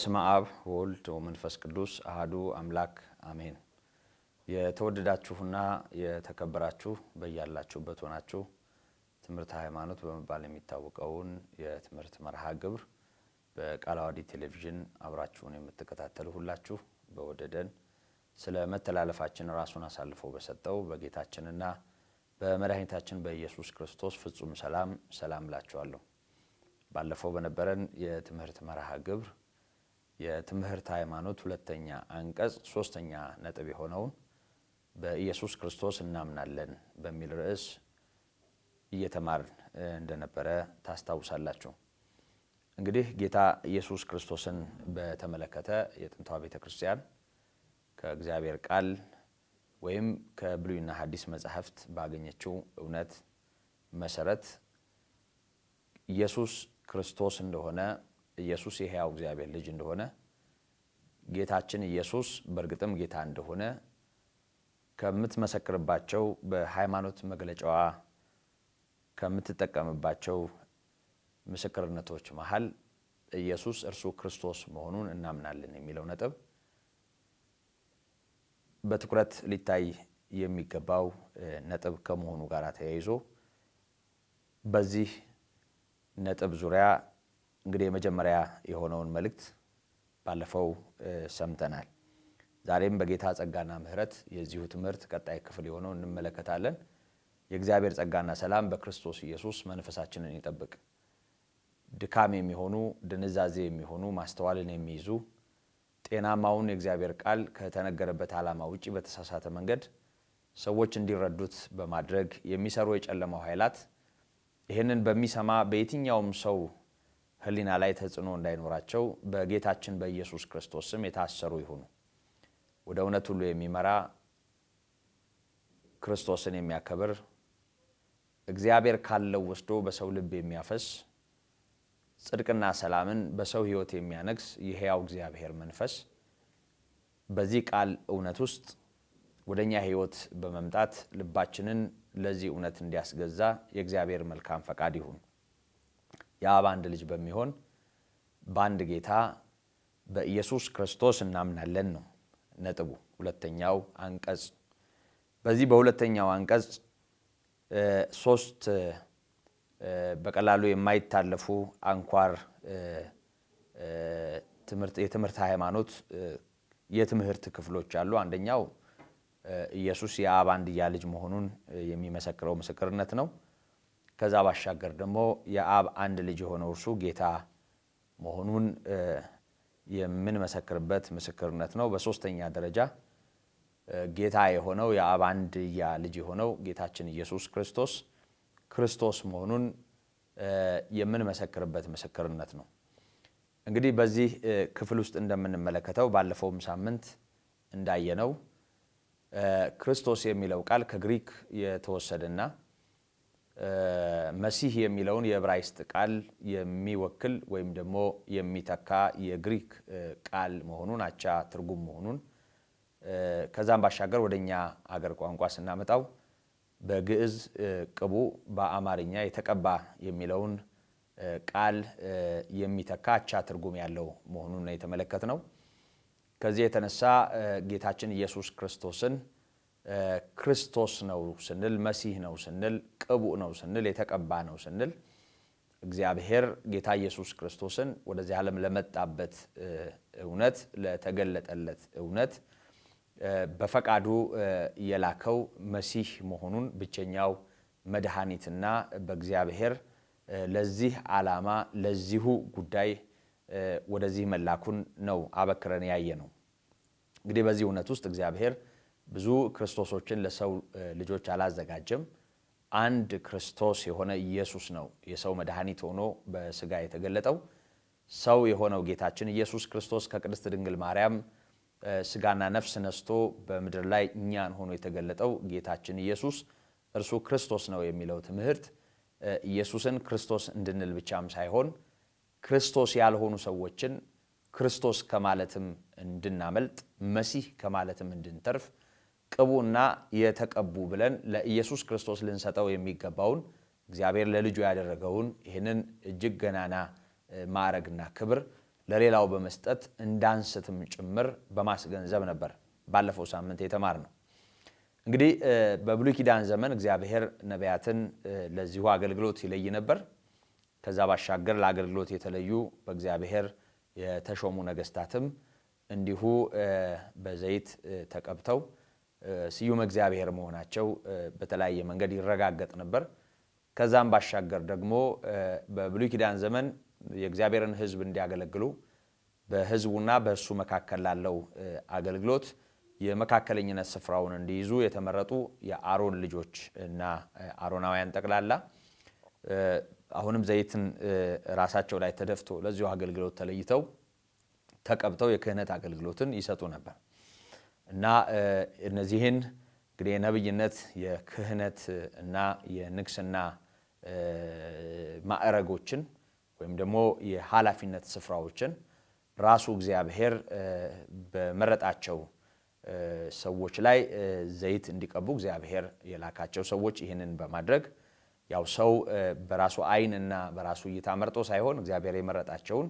በስመ አብ ወልድ ወመንፈስ ቅዱስ አህዱ አምላክ አሜን። የተወደዳችሁና የተከበራችሁ በያላችሁበት ሆናችሁ ትምህርት ሃይማኖት በመባል የሚታወቀውን የትምህርት መርሃ ግብር በቃለ ዓዋዲ ቴሌቪዥን አብራችሁን የምትከታተሉ ሁላችሁ በወደደን ስለ መተላለፋችን ራሱን አሳልፎ በሰጠው በጌታችንና በመድኃኒታችን በኢየሱስ ክርስቶስ ፍጹም ሰላም ሰላም እላችኋለሁ። ባለፈው በነበረን የትምህርት መርሃ ግብር የትምህርት ሃይማኖት ሁለተኛ አንቀጽ ሶስተኛ ነጥብ የሆነውን በኢየሱስ ክርስቶስ እናምናለን በሚል ርዕስ እየተማር እንደነበረ ታስታውሳላችሁ። እንግዲህ ጌታ ኢየሱስ ክርስቶስን በተመለከተ የጥንቷ ቤተ ክርስቲያን ከእግዚአብሔር ቃል ወይም ከብሉይና ሐዲስ መጻሕፍት ባገኘችው እውነት መሰረት ኢየሱስ ክርስቶስ እንደሆነ ኢየሱስ የሕያው እግዚአብሔር ልጅ እንደሆነ ጌታችን ኢየሱስ በእርግጥም ጌታ እንደሆነ ከምትመሰክርባቸው በሃይማኖት መግለጫዋ ከምትጠቀምባቸው ምስክርነቶች መሀል ኢየሱስ እርሱ ክርስቶስ መሆኑን እናምናለን የሚለው ነጥብ በትኩረት ሊታይ የሚገባው ነጥብ ከመሆኑ ጋር ተያይዞ በዚህ ነጥብ ዙሪያ እንግዲህ የመጀመሪያ የሆነውን መልእክት ባለፈው ሰምተናል። ዛሬም በጌታ ጸጋና ምሕረት የዚሁ ትምህርት ቀጣይ ክፍል የሆነው እንመለከታለን። የእግዚአብሔር ጸጋና ሰላም በክርስቶስ ኢየሱስ መንፈሳችንን ይጠብቅ። ድካም የሚሆኑ ድንዛዜ የሚሆኑ ማስተዋልን የሚይዙ ጤናማውን የእግዚአብሔር ቃል ከተነገረበት ዓላማ ውጭ በተሳሳተ መንገድ ሰዎች እንዲረዱት በማድረግ የሚሰሩ የጨለማው ኃይላት ይህንን በሚሰማ በየትኛውም ሰው ህሊና ላይ ተጽዕኖ እንዳይኖራቸው በጌታችን በኢየሱስ ክርስቶስ ስም የታሰሩ ይሁኑ። ወደ እውነት ሁሉ የሚመራ ክርስቶስን የሚያከብር እግዚአብሔር ካለው ወስዶ በሰው ልብ የሚያፈስ ጽድቅና ሰላምን በሰው ህይወት የሚያነግስ የሕያው እግዚአብሔር መንፈስ በዚህ ቃል እውነት ውስጥ ወደ እኛ ህይወት በመምጣት ልባችንን ለዚህ እውነት እንዲያስገዛ የእግዚአብሔር መልካም ፈቃድ ይሁን። የአብ አንድ ልጅ በሚሆን በአንድ ጌታ በኢየሱስ ክርስቶስ እናምናለን ነው ነጥቡ። ሁለተኛው አንቀጽ በዚህ በሁለተኛው አንቀጽ ሶስት በቀላሉ የማይታለፉ አንኳር የትምህርት ሃይማኖት የትምህርት ክፍሎች አሉ። አንደኛው ኢየሱስ የአብ አንድያ ልጅ መሆኑን የሚመሰክረው ምስክርነት ነው። ከዛ ባሻገር ደግሞ የአብ አንድ ልጅ የሆነው እርሱ ጌታ መሆኑን የምንመሰክርበት ምስክርነት ነው። በሶስተኛ ደረጃ ጌታ የሆነው የአብ አንድያ ልጅ የሆነው ጌታችን ኢየሱስ ክርስቶስ ክርስቶስ መሆኑን የምንመሰክርበት ምስክርነት ነው። እንግዲህ በዚህ ክፍል ውስጥ እንደምንመለከተው ባለፈውም ሳምንት እንዳየነው ክርስቶስ የሚለው ቃል ከግሪክ የተወሰደና መሲህ የሚለውን የዕብራይስጥ ቃል የሚወክል ወይም ደግሞ የሚተካ የግሪክ ቃል መሆኑን አቻ ትርጉም መሆኑን ከዛም ባሻገር ወደ እኛ አገር ቋንቋ ስናመጣው በግዕዝ ቅቡ በአማርኛ የተቀባ የሚለውን ቃል የሚተካ አቻ ትርጉም ያለው መሆኑን የተመለከት ነው። ከዚህ የተነሳ ጌታችን ኢየሱስ ክርስቶስን ክርስቶስ ነው ስንል መሲህ ነው ስንል ቅቡእ ነው ስንል የተቀባ ነው ስንል እግዚአብሔር ጌታ ኢየሱስ ክርስቶስን ወደዚህ ዓለም ለመጣበት እውነት ለተገለጠለት እውነት በፈቃዱ የላከው መሲህ መሆኑን ብቸኛው መድኃኒትና በእግዚአብሔር ለዚህ ዓላማ ለዚሁ ጉዳይ ወደዚህ መላኩን ነው አበክረን ያየ ነው። እንግዲህ በዚህ እውነት ውስጥ እግዚአብሔር ብዙ ክርስቶሶችን ለሰው ልጆች አላዘጋጀም። አንድ ክርስቶስ የሆነ ኢየሱስ ነው የሰው መድኃኒት ሆኖ በስጋ የተገለጠው። ሰው የሆነው ጌታችን ኢየሱስ ክርስቶስ ከቅድስት ድንግል ማርያም ስጋና ነፍስ ነስቶ በምድር ላይ እኛን ሆኖ የተገለጠው ጌታችን ኢየሱስ እርሱ ክርስቶስ ነው የሚለው ትምህርት ኢየሱስን ክርስቶስ እንድንል ብቻም ሳይሆን ክርስቶስ ያልሆኑ ሰዎችን ክርስቶስ ከማለትም እንድናመልጥ፣ መሲህ ከማለትም እንድንተርፍ ቅቡና የተቀቡ ብለን ለኢየሱስ ክርስቶስ ልንሰጠው የሚገባውን እግዚአብሔር ለልጁ ያደረገውን ይህንን እጅግ ገናና ማዕረግና ክብር ለሌላው በመስጠት እንዳንስትም ጭምር በማስገንዘብ ነበር ባለፈው ሳምንት የተማር ነው። እንግዲህ በብሉይ ኪዳን ዘመን እግዚአብሔር ነቢያትን ለዚሁ አገልግሎት ይለይ ነበር። ከዛ ባሻገር ለአገልግሎት የተለዩ በእግዚአብሔር የተሾሙ ነገስታትም እንዲሁ በዘይት ተቀብተው ስዩም እግዚአብሔር መሆናቸው በተለያየ መንገድ ይረጋገጥ ነበር። ከዛም ባሻገር ደግሞ በብሉይ ኪዳን ዘመን የእግዚአብሔርን ሕዝብ እንዲያገለግሉ በሕዝቡና በእሱ መካከል ላለው አገልግሎት የመካከለኝነት ስፍራውን እንዲይዙ የተመረጡ የአሮን ልጆች እና አሮናውያን ጠቅላላ አሁንም ዘይትን ራሳቸው ላይ ተደፍቶ ለዚሁ አገልግሎት ተለይተው ተቀብተው የክህነት አገልግሎትን ይሰጡ ነበር። እና እነዚህን እንግዲህ የነብይነት የክህነት እና የንግስና ማዕረጎችን ወይም ደግሞ የኃላፊነት ስፍራዎችን ራሱ እግዚአብሔር በመረጣቸው ሰዎች ላይ ዘይት እንዲቀቡ እግዚአብሔር የላካቸው ሰዎች ይህንን በማድረግ ያው ሰው በራሱ አይን እና በራሱ እይታ መርጦ ሳይሆን እግዚአብሔር የመረጣቸውን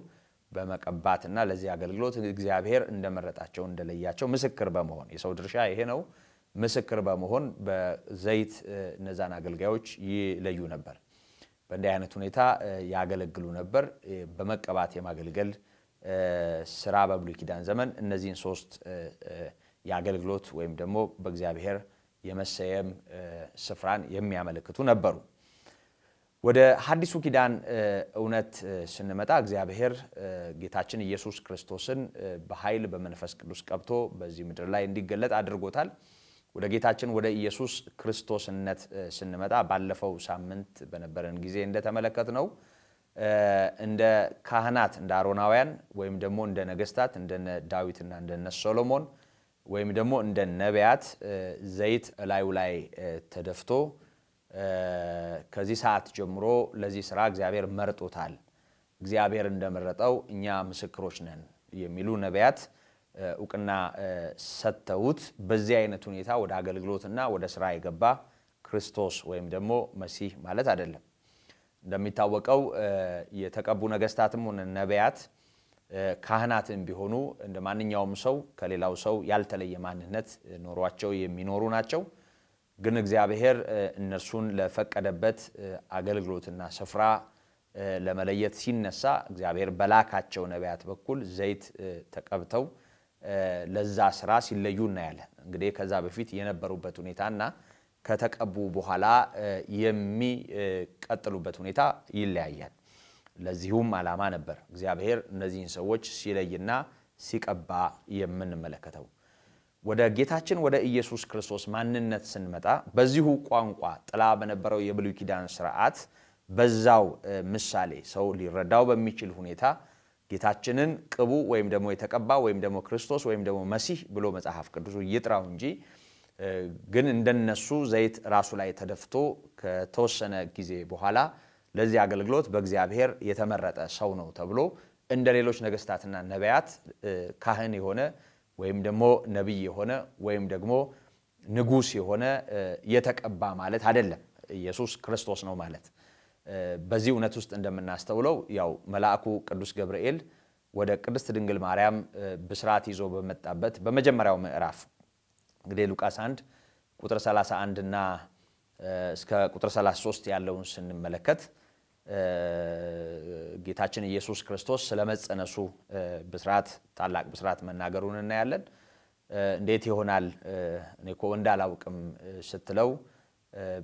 በመቀባትና ለዚህ አገልግሎት እግዚአብሔር እንደመረጣቸው እንደለያቸው ምስክር በመሆን የሰው ድርሻ ይሄ ነው። ምስክር በመሆን በዘይት እነዛን አገልጋዮች ይለዩ ነበር። በእንዲህ አይነት ሁኔታ ያገለግሉ ነበር። በመቀባት የማገልገል ስራ በብሉይ ኪዳን ዘመን እነዚህን ሶስት የአገልግሎት ወይም ደግሞ በእግዚአብሔር የመሰየም ስፍራን የሚያመለክቱ ነበሩ። ወደ ሐዲሱ ኪዳን እውነት ስንመጣ እግዚአብሔር ጌታችን ኢየሱስ ክርስቶስን በኃይል በመንፈስ ቅዱስ ቀብቶ በዚህ ምድር ላይ እንዲገለጥ አድርጎታል። ወደ ጌታችን ወደ ኢየሱስ ክርስቶስነት ስንመጣ ባለፈው ሳምንት በነበረን ጊዜ እንደተመለከት ነው እንደ ካህናት እንደ አሮናውያን ወይም ደግሞ እንደ ነገስታት እንደነ ዳዊትና እንደነ ሶሎሞን ወይም ደግሞ እንደ ነቢያት ዘይት እላዩ ላይ ተደፍቶ ከዚህ ሰዓት ጀምሮ ለዚህ ስራ እግዚአብሔር መርጦታል፣ እግዚአብሔር እንደመረጠው እኛ ምስክሮች ነን የሚሉ ነቢያት እውቅና ሰጥተውት በዚህ አይነት ሁኔታ ወደ አገልግሎትና ወደ ስራ የገባ ክርስቶስ ወይም ደግሞ መሲህ ማለት አይደለም። እንደሚታወቀው የተቀቡ ነገስታትም ሆነ ነቢያት ካህናትም ቢሆኑ እንደ ማንኛውም ሰው ከሌላው ሰው ያልተለየ ማንነት ኖሯቸው የሚኖሩ ናቸው። ግን እግዚአብሔር እነርሱን ለፈቀደበት አገልግሎትና ስፍራ ለመለየት ሲነሳ እግዚአብሔር በላካቸው ነቢያት በኩል ዘይት ተቀብተው ለዛ ስራ ሲለዩ እናያለን። እንግዲህ ከዛ በፊት የነበሩበት ሁኔታና ከተቀቡ በኋላ የሚቀጥሉበት ሁኔታ ይለያያል። ለዚሁም ዓላማ ነበር እግዚአብሔር እነዚህን ሰዎች ሲለይና ሲቀባ የምንመለከተው። ወደ ጌታችን ወደ ኢየሱስ ክርስቶስ ማንነት ስንመጣ በዚሁ ቋንቋ ጥላ በነበረው የብሉይ ኪዳን ስርዓት በዛው ምሳሌ ሰው ሊረዳው በሚችል ሁኔታ ጌታችንን ቅቡ ወይም ደግሞ የተቀባ ወይም ደግሞ ክርስቶስ ወይም ደግሞ መሲህ ብሎ መጽሐፍ ቅዱሱ ይጥራው እንጂ ግን እንደነሱ ዘይት ራሱ ላይ ተደፍቶ ከተወሰነ ጊዜ በኋላ ለዚህ አገልግሎት በእግዚአብሔር የተመረጠ ሰው ነው ተብሎ እንደ ሌሎች ነገስታትና ነቢያት ካህን የሆነ ወይም ደግሞ ነቢይ የሆነ ወይም ደግሞ ንጉስ የሆነ የተቀባ ማለት አይደለም። ኢየሱስ ክርስቶስ ነው ማለት በዚህ እውነት ውስጥ እንደምናስተውለው ያው መልአኩ ቅዱስ ገብርኤል ወደ ቅድስት ድንግል ማርያም ብስራት ይዞ በመጣበት በመጀመሪያው ምዕራፍ እንግዲህ ሉቃስ 1 ቁጥር 31 እና እስከ ቁጥር 33 ያለውን ስንመለከት ጌታችን ኢየሱስ ክርስቶስ ስለ መጸነሱ ብስራት ታላቅ ብስራት መናገሩን እናያለን። እንዴት ይሆናል እኔ እኮ እንዳላውቅም ስትለው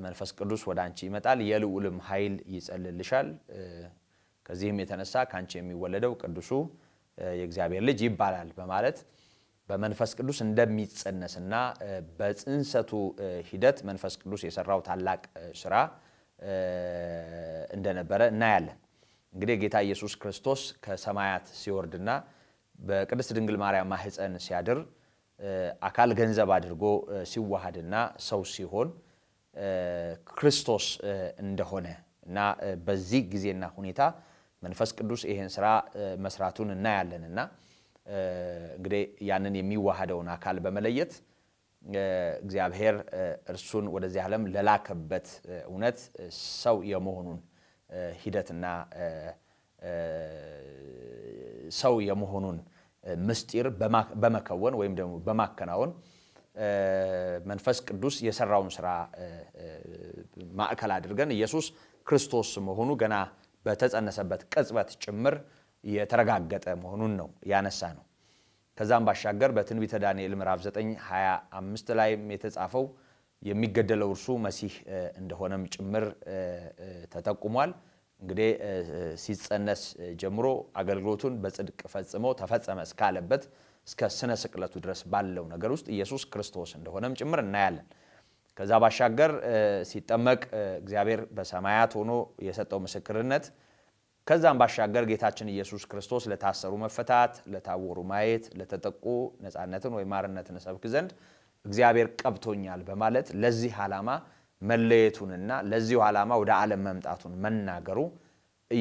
መንፈስ ቅዱስ ወደ አንቺ ይመጣል፣ የልዑልም ኃይል ይጸልልሻል፣ ከዚህም የተነሳ ከአንቺ የሚወለደው ቅዱሱ የእግዚአብሔር ልጅ ይባላል በማለት በመንፈስ ቅዱስ እንደሚጸነስና በጽንሰቱ ሂደት መንፈስ ቅዱስ የሰራው ታላቅ ስራ እንደነበረ እናያለን። እንግዲህ ጌታ ኢየሱስ ክርስቶስ ከሰማያት ሲወርድና በቅድስት ድንግል ማርያም ማህፀን ሲያድር አካል ገንዘብ አድርጎ ሲዋሃድና ሰው ሲሆን ክርስቶስ እንደሆነ እና በዚህ ጊዜና ሁኔታ መንፈስ ቅዱስ ይሄን ስራ መስራቱን እናያለንና እንግዲህ ያንን የሚዋሃደውን አካል በመለየት እግዚአብሔር እርሱን ወደዚህ ዓለም ለላከበት እውነት ሰው የመሆኑን ሂደትና ሰው የመሆኑን ምስጢር በመከወን ወይም ደግሞ በማከናወን መንፈስ ቅዱስ የሰራውን ስራ ማዕከል አድርገን ኢየሱስ ክርስቶስ መሆኑ ገና በተጸነሰበት ቅጽበት ጭምር የተረጋገጠ መሆኑን ነው ያነሳ ነው። ከዛም ባሻገር በትንቢተ ዳንኤል ምዕራፍ 9 25 ላይም የተጻፈው የሚገደለው እርሱ መሲህ እንደሆነም ጭምር ተጠቁሟል። እንግዲህ ሲጸነስ ጀምሮ አገልግሎቱን በጽድቅ ፈጽሞ ተፈጸመ እስካለበት እስከ ስነ ስቅለቱ ድረስ ባለው ነገር ውስጥ ኢየሱስ ክርስቶስ እንደሆነም ጭምር እናያለን። ከዛ ባሻገር ሲጠመቅ እግዚአብሔር በሰማያት ሆኖ የሰጠው ምስክርነት ከዛም ባሻገር ጌታችን ኢየሱስ ክርስቶስ ለታሰሩ መፈታት፣ ለታወሩ ማየት፣ ለተጠቁ ነፃነትን ወይም ማርነትን እሰብክ ዘንድ እግዚአብሔር ቀብቶኛል በማለት ለዚህ ዓላማ መለየቱንና ለዚሁ ዓላማ ወደ ዓለም መምጣቱን መናገሩ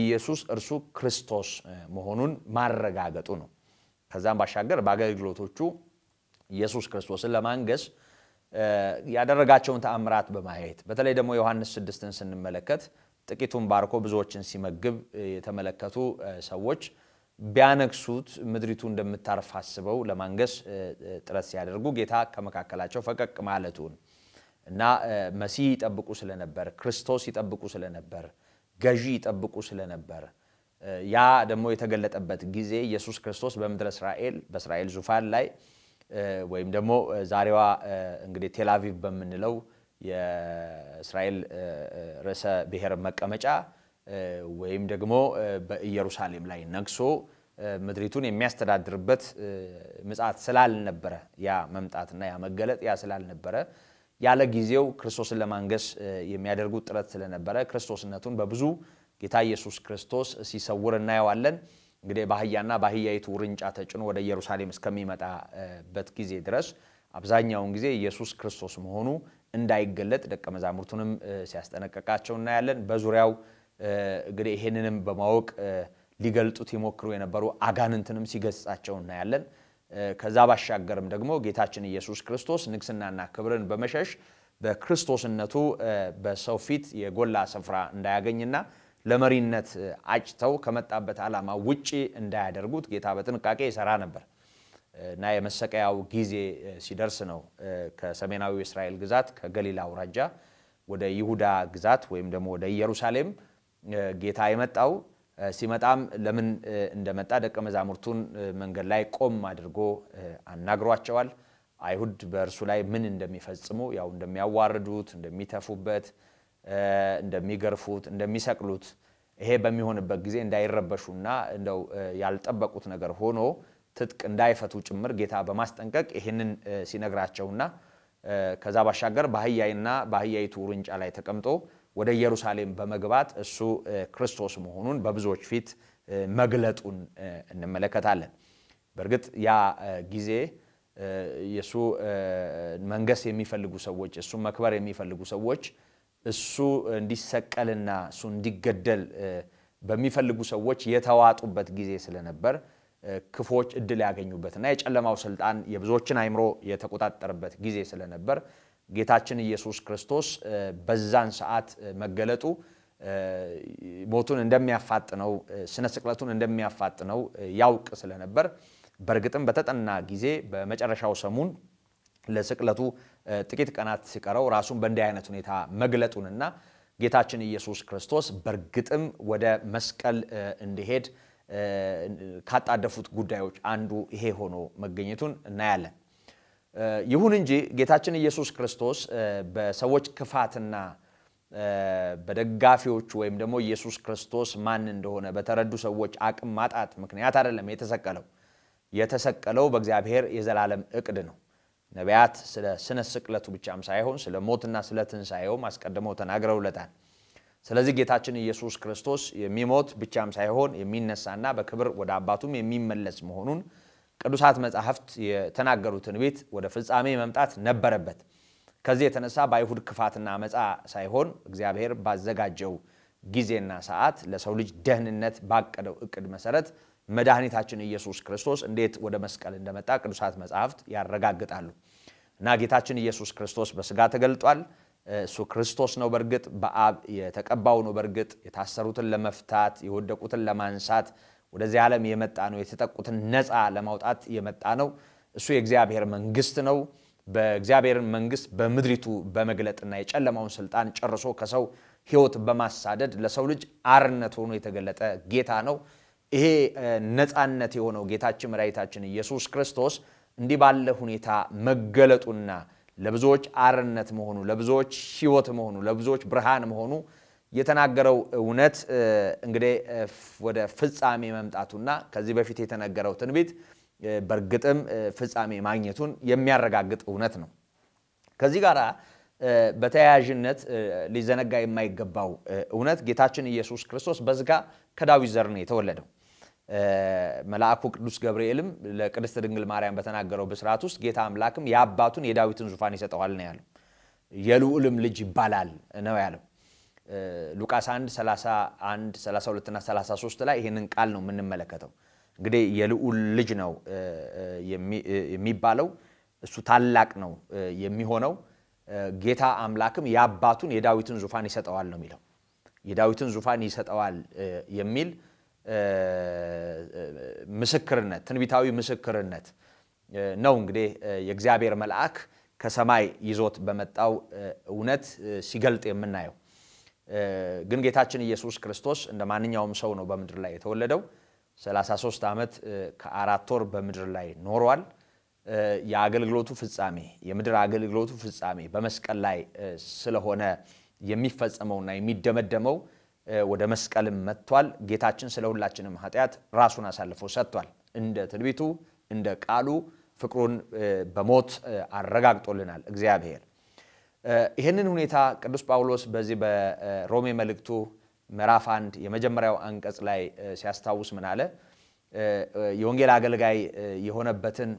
ኢየሱስ እርሱ ክርስቶስ መሆኑን ማረጋገጡ ነው። ከዛም ባሻገር በአገልግሎቶቹ ኢየሱስ ክርስቶስን ለማንገስ ያደረጋቸውን ተአምራት በማየት በተለይ ደግሞ ዮሐንስ ስድስትን ስንመለከት ጥቂቱን ባርኮ ብዙዎችን ሲመግብ የተመለከቱ ሰዎች ቢያነግሱት ምድሪቱ እንደምታርፍ አስበው ለማንገስ ጥረት ሲያደርጉ ጌታ ከመካከላቸው ፈቀቅ ማለቱን እና መሲህ ይጠብቁ ስለነበር፣ ክርስቶስ ይጠብቁ ስለነበር፣ ገዢ ይጠብቁ ስለነበር ያ ደግሞ የተገለጠበት ጊዜ ኢየሱስ ክርስቶስ በምድረ እስራኤል በእስራኤል ዙፋን ላይ ወይም ደግሞ ዛሬዋ እንግዲህ ቴል በምንለው የእስራኤል ርዕሰ ብሔር መቀመጫ ወይም ደግሞ በኢየሩሳሌም ላይ ነግሶ ምድሪቱን የሚያስተዳድርበት ምጻት ስላልነበረ ያ መምጣትና ያ መገለጥ ያ ስላልነበረ ያለ ጊዜው ክርስቶስን ለማንገስ የሚያደርጉት ጥረት ስለነበረ ክርስቶስነቱን በብዙ ጌታ ኢየሱስ ክርስቶስ ሲሰውር እናየዋለን። እንግዲህ በአህያና በአህያይቱ ውርንጫ ተጭኖ ወደ ኢየሩሳሌም እስከሚመጣበት ጊዜ ድረስ አብዛኛውን ጊዜ ኢየሱስ ክርስቶስ መሆኑ እንዳይገለጥ ደቀ መዛሙርቱንም ሲያስጠነቀቃቸው እናያለን። በዙሪያው እንግዲህ ይሄንንም በማወቅ ሊገልጡት ይሞክሩ የነበሩ አጋንንትንም ሲገጻቸው እናያለን። ከዛ ባሻገርም ደግሞ ጌታችን ኢየሱስ ክርስቶስ ንግስናና ክብርን በመሸሽ በክርስቶስነቱ በሰው ፊት የጎላ ስፍራ እንዳያገኝና ለመሪነት አጭተው ከመጣበት ዓላማ ውጪ እንዳያደርጉት ጌታ በጥንቃቄ ይሰራ ነበር። እና የመሰቀያው ጊዜ ሲደርስ ነው ከሰሜናዊ እስራኤል ግዛት ከገሊላ አውራጃ ወደ ይሁዳ ግዛት ወይም ደግሞ ወደ ኢየሩሳሌም ጌታ የመጣው። ሲመጣም ለምን እንደመጣ ደቀ መዛሙርቱን መንገድ ላይ ቆም አድርጎ አናግሯቸዋል። አይሁድ በእርሱ ላይ ምን እንደሚፈጽሙ ያው እንደሚያዋርዱት፣ እንደሚተፉበት፣ እንደሚገርፉት፣ እንደሚሰቅሉት ይሄ በሚሆንበት ጊዜ እንዳይረበሹና እንደው ያልጠበቁት ነገር ሆኖ ትጥቅ እንዳይፈቱ ጭምር ጌታ በማስጠንቀቅ ይህንን ሲነግራቸውና ከዛ ባሻገር በአህያይና በአህያይቱ ውርንጫ ላይ ተቀምጦ ወደ ኢየሩሳሌም በመግባት እሱ ክርስቶስ መሆኑን በብዙዎች ፊት መግለጡን እንመለከታለን። በእርግጥ ያ ጊዜ የእሱ መንገስ የሚፈልጉ ሰዎች እሱ መክበር የሚፈልጉ ሰዎች እሱ እንዲሰቀልና እሱ እንዲገደል በሚፈልጉ ሰዎች የተዋጡበት ጊዜ ስለነበር ክፎች እድል ያገኙበት እና የጨለማው ስልጣን የብዙዎችን አይምሮ የተቆጣጠረበት ጊዜ ስለነበር ጌታችን ኢየሱስ ክርስቶስ በዛን ሰዓት መገለጡ ሞቱን እንደሚያፋጥነው ስነ ስቅለቱን እንደሚያፋጥነው ያውቅ ስለነበር በእርግጥም በተጠና ጊዜ በመጨረሻው ሰሙን ለስቅለቱ ጥቂት ቀናት ሲቀረው ራሱን በእንዲህ አይነት ሁኔታ መግለጡንና ጌታችን ኢየሱስ ክርስቶስ በእርግጥም ወደ መስቀል እንዲሄድ ካጣደፉት ጉዳዮች አንዱ ይሄ ሆኖ መገኘቱን እናያለን። ይሁን እንጂ ጌታችን ኢየሱስ ክርስቶስ በሰዎች ክፋትና በደጋፊዎች ወይም ደግሞ ኢየሱስ ክርስቶስ ማን እንደሆነ በተረዱ ሰዎች አቅም ማጣት ምክንያት አይደለም የተሰቀለው። የተሰቀለው በእግዚአብሔር የዘላለም እቅድ ነው። ነቢያት ስለ ስነ ስቅለቱ ብቻም ሳይሆን ስለ ሞትና ስለ ትንሣኤውም አስቀድመው ተናግረውለታል። ስለዚህ ጌታችን ኢየሱስ ክርስቶስ የሚሞት ብቻም ሳይሆን የሚነሳና በክብር ወደ አባቱም የሚመለስ መሆኑን ቅዱሳት መጻሕፍት የተናገሩትን ቤት ወደ ፍጻሜ መምጣት ነበረበት። ከዚህ የተነሳ በአይሁድ ክፋትና መጻ ሳይሆን እግዚአብሔር ባዘጋጀው ጊዜና ሰዓት ለሰው ልጅ ደህንነት ባቀደው እቅድ መሰረት መድኃኒታችን ኢየሱስ ክርስቶስ እንዴት ወደ መስቀል እንደመጣ ቅዱሳት መጻሕፍት ያረጋግጣሉ እና ጌታችን ኢየሱስ ክርስቶስ በስጋ ተገልጧል። እሱ ክርስቶስ ነው። በእርግጥ በአብ የተቀባው ነው። በእርግጥ የታሰሩትን ለመፍታት የወደቁትን ለማንሳት ወደዚህ ዓለም የመጣ ነው። የተጠቁትን ነፃ ለማውጣት የመጣ ነው። እሱ የእግዚአብሔር መንግስት ነው። በእግዚአብሔር መንግስት በምድሪቱ በመግለጥና የጨለማውን ስልጣን ጨርሶ ከሰው ህይወት በማሳደድ ለሰው ልጅ አርነት ሆኖ የተገለጠ ጌታ ነው። ይሄ ነፃነት የሆነው ጌታችን መድኃኒታችን ኢየሱስ ክርስቶስ እንዲህ ባለ ሁኔታ መገለጡና ለብዙዎች አርነት መሆኑ፣ ለብዙዎች ሕይወት መሆኑ፣ ለብዙዎች ብርሃን መሆኑ የተናገረው እውነት እንግዲህ ወደ ፍጻሜ መምጣቱና ከዚህ በፊት የተነገረው ትንቢት በእርግጥም ፍጻሜ ማግኘቱን የሚያረጋግጥ እውነት ነው። ከዚህ ጋር በተያያዥነት ሊዘነጋ የማይገባው እውነት ጌታችን ኢየሱስ ክርስቶስ በስጋ ከዳዊት ዘር ነው የተወለደው። መልአኩ ቅዱስ ገብርኤልም ለቅድስት ድንግል ማርያም በተናገረው ብስራት ውስጥ ጌታ አምላክም የአባቱን የዳዊትን ዙፋን ይሰጠዋል ነው ያለው። የልዑልም ልጅ ይባላል ነው ያለው። ሉቃስ 1 31 32 እና 33 ላይ ይህንን ቃል ነው የምንመለከተው። እንግዲህ የልዑል ልጅ ነው የሚባለው፣ እሱ ታላቅ ነው የሚሆነው። ጌታ አምላክም የአባቱን የዳዊትን ዙፋን ይሰጠዋል ነው የሚለው። የዳዊትን ዙፋን ይሰጠዋል የሚል ምስክርነት ትንቢታዊ ምስክርነት ነው። እንግዲህ የእግዚአብሔር መልአክ ከሰማይ ይዞት በመጣው እውነት ሲገልጥ የምናየው። ግን ጌታችን ኢየሱስ ክርስቶስ እንደ ማንኛውም ሰው ነው በምድር ላይ የተወለደው። 33 ዓመት ከአራት ወር በምድር ላይ ኖሯል። የአገልግሎቱ ፍጻሜ የምድር አገልግሎቱ ፍጻሜ በመስቀል ላይ ስለሆነ የሚፈጸመውና የሚደመደመው ወደ መስቀልም መጥቷል። ጌታችን ስለ ሁላችንም ኃጢአት ራሱን አሳልፎ ሰጥቷል። እንደ ትንቢቱ እንደ ቃሉ ፍቅሩን በሞት አረጋግጦልናል እግዚአብሔር። ይህንን ሁኔታ ቅዱስ ጳውሎስ በዚህ በሮሜ መልእክቱ ምዕራፍ አንድ የመጀመሪያው አንቀጽ ላይ ሲያስታውስ ምን አለ? የወንጌል አገልጋይ የሆነበትን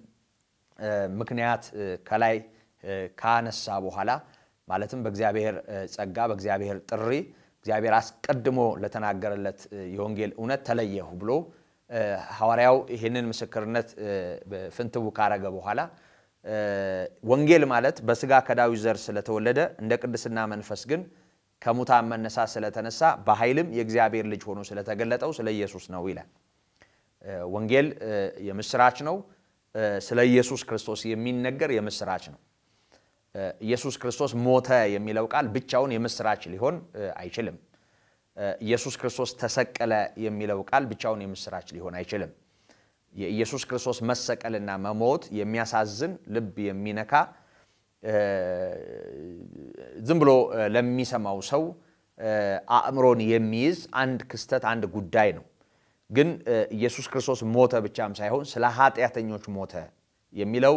ምክንያት ከላይ ካነሳ በኋላ ማለትም በእግዚአብሔር ጸጋ በእግዚአብሔር ጥሪ እግዚአብሔር አስቀድሞ ለተናገረለት የወንጌል እውነት ተለየሁ ብሎ ሐዋርያው ይህንን ምስክርነት ፍንትው ካረገ በኋላ ወንጌል ማለት በስጋ ከዳዊት ዘር ስለተወለደ እንደ ቅድስና መንፈስ ግን ከሙታን መነሳት ስለተነሳ በኃይልም የእግዚአብሔር ልጅ ሆኖ ስለተገለጠው ስለ ኢየሱስ ነው ይላል። ወንጌል የምስራች ነው። ስለ ኢየሱስ ክርስቶስ የሚነገር የምስራች ነው። ኢየሱስ ክርስቶስ ሞተ የሚለው ቃል ብቻውን የምስራች ሊሆን አይችልም። ኢየሱስ ክርስቶስ ተሰቀለ የሚለው ቃል ብቻውን የምስራች ሊሆን አይችልም። የኢየሱስ ክርስቶስ መሰቀልና መሞት የሚያሳዝን ልብ የሚነካ ዝም ብሎ ለሚሰማው ሰው አእምሮን የሚይዝ አንድ ክስተት አንድ ጉዳይ ነው። ግን ኢየሱስ ክርስቶስ ሞተ ብቻም ሳይሆን ስለ ኃጢአተኞች ሞተ የሚለው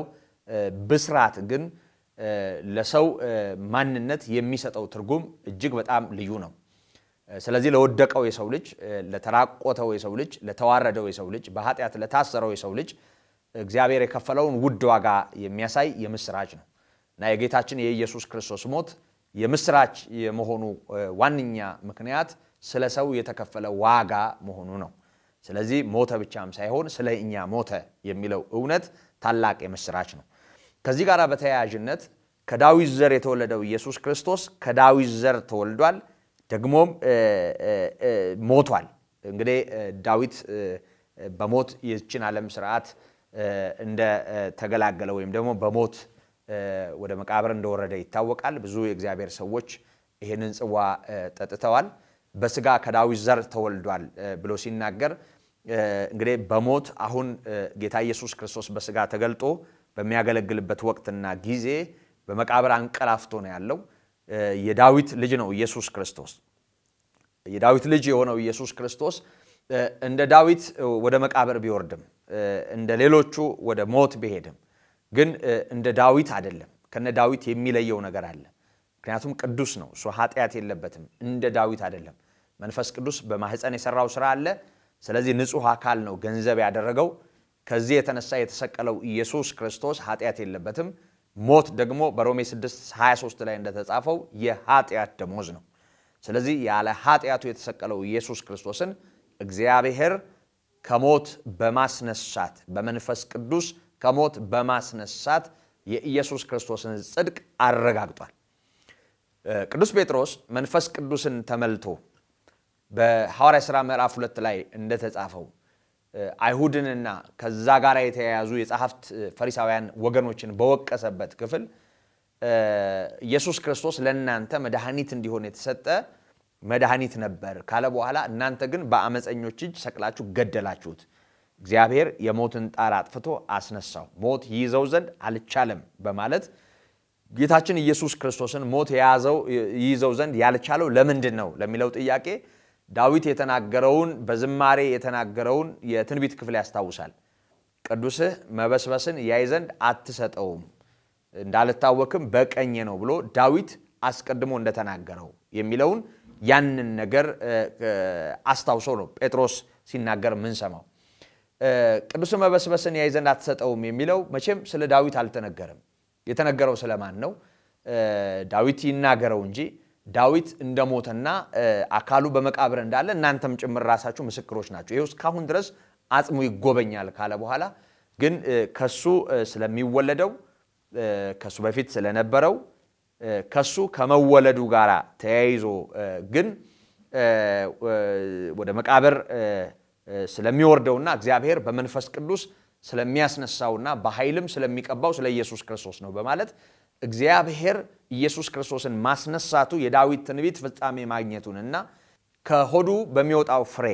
ብስራት ግን ለሰው ማንነት የሚሰጠው ትርጉም እጅግ በጣም ልዩ ነው። ስለዚህ ለወደቀው የሰው ልጅ፣ ለተራቆተው የሰው ልጅ፣ ለተዋረደው የሰው ልጅ፣ በኃጢአት ለታሰረው የሰው ልጅ እግዚአብሔር የከፈለውን ውድ ዋጋ የሚያሳይ የምስራች ነው እና የጌታችን የኢየሱስ ክርስቶስ ሞት የምስራች የመሆኑ ዋነኛ ምክንያት ስለ ሰው የተከፈለ ዋጋ መሆኑ ነው። ስለዚህ ሞተ ብቻም ሳይሆን ስለ እኛ ሞተ የሚለው እውነት ታላቅ የምስራች ነው። ከዚህ ጋር በተያያዥነት ከዳዊት ዘር የተወለደው ኢየሱስ ክርስቶስ ከዳዊት ዘር ተወልዷል፣ ደግሞም ሞቷል። እንግዲህ ዳዊት በሞት የችን ዓለም ስርዓት እንደ ተገላገለ ወይም ደግሞ በሞት ወደ መቃብር እንደወረደ ይታወቃል። ብዙ የእግዚአብሔር ሰዎች ይህንን ጽዋ ጠጥተዋል። በስጋ ከዳዊት ዘር ተወልዷል ብሎ ሲናገር እንግዲህ በሞት አሁን ጌታ ኢየሱስ ክርስቶስ በስጋ ተገልጦ በሚያገለግልበት ወቅትና ጊዜ በመቃብር አንቀላፍቶ ነው ያለው። የዳዊት ልጅ ነው ኢየሱስ ክርስቶስ። የዳዊት ልጅ የሆነው ኢየሱስ ክርስቶስ እንደ ዳዊት ወደ መቃብር ቢወርድም እንደ ሌሎቹ ወደ ሞት ቢሄድም ግን እንደ ዳዊት አይደለም። ከነ ዳዊት የሚለየው ነገር አለ። ምክንያቱም ቅዱስ ነው እሱ፣ ኃጢአት የለበትም። እንደ ዳዊት አይደለም። መንፈስ ቅዱስ በማህፀን የሰራው ስራ አለ። ስለዚህ ንጹሕ አካል ነው ገንዘብ ያደረገው። ከዚህ የተነሳ የተሰቀለው ኢየሱስ ክርስቶስ ኃጢአት የለበትም። ሞት ደግሞ በሮሜ 6 23 ላይ እንደተጻፈው የኃጢአት ደሞዝ ነው። ስለዚህ ያለ ኃጢአቱ የተሰቀለው ኢየሱስ ክርስቶስን እግዚአብሔር ከሞት በማስነሳት በመንፈስ ቅዱስ ከሞት በማስነሳት የኢየሱስ ክርስቶስን ጽድቅ አረጋግጧል። ቅዱስ ጴጥሮስ መንፈስ ቅዱስን ተመልቶ በሐዋርያ ሥራ ምዕራፍ ሁለት ላይ እንደተጻፈው አይሁድንና ከዛ ጋር የተያያዙ የጸሐፍት ፈሪሳውያን ወገኖችን በወቀሰበት ክፍል ኢየሱስ ክርስቶስ ለእናንተ መድኃኒት እንዲሆን የተሰጠ መድኃኒት ነበር ካለ በኋላ እናንተ ግን በአመፀኞች እጅ ሰቅላችሁ ገደላችሁት። እግዚአብሔር የሞትን ጣር አጥፍቶ አስነሳው፣ ሞት ይይዘው ዘንድ አልቻለም በማለት ጌታችን ኢየሱስ ክርስቶስን ሞት የያዘው ይይዘው ዘንድ ያልቻለው ለምንድን ነው ለሚለው ጥያቄ ዳዊት የተናገረውን በዝማሬ የተናገረውን የትንቢት ክፍል ያስታውሳል። ቅዱስህ መበስበስን ያይ ዘንድ አትሰጠውም፣ እንዳልታወክም በቀኝ ነው ብሎ ዳዊት አስቀድሞ እንደተናገረው የሚለውን ያንን ነገር አስታውሶ ነው ጴጥሮስ ሲናገር ምንሰማው። ቅዱስ መበስበስን ያይ ዘንድ አትሰጠውም የሚለው መቼም ስለ ዳዊት አልተነገረም። የተነገረው ስለማን ነው? ዳዊት ይናገረው እንጂ ዳዊት እንደሞተና አካሉ በመቃብር እንዳለ እናንተም ጭምር ራሳችሁ ምስክሮች ናቸው። ይኸው እስካሁን ድረስ አጽሙ ይጎበኛል ካለ በኋላ ግን ከሱ ስለሚወለደው ከሱ በፊት ስለነበረው ከሱ ከመወለዱ ጋር ተያይዞ ግን ወደ መቃብር ስለሚወርደውና እግዚአብሔር በመንፈስ ቅዱስ ስለሚያስነሳውና በኃይልም ስለሚቀባው ስለ ኢየሱስ ክርስቶስ ነው በማለት እግዚአብሔር ኢየሱስ ክርስቶስን ማስነሳቱ የዳዊት ትንቢት ፍጻሜ ማግኘቱንና ከሆዱ በሚወጣው ፍሬ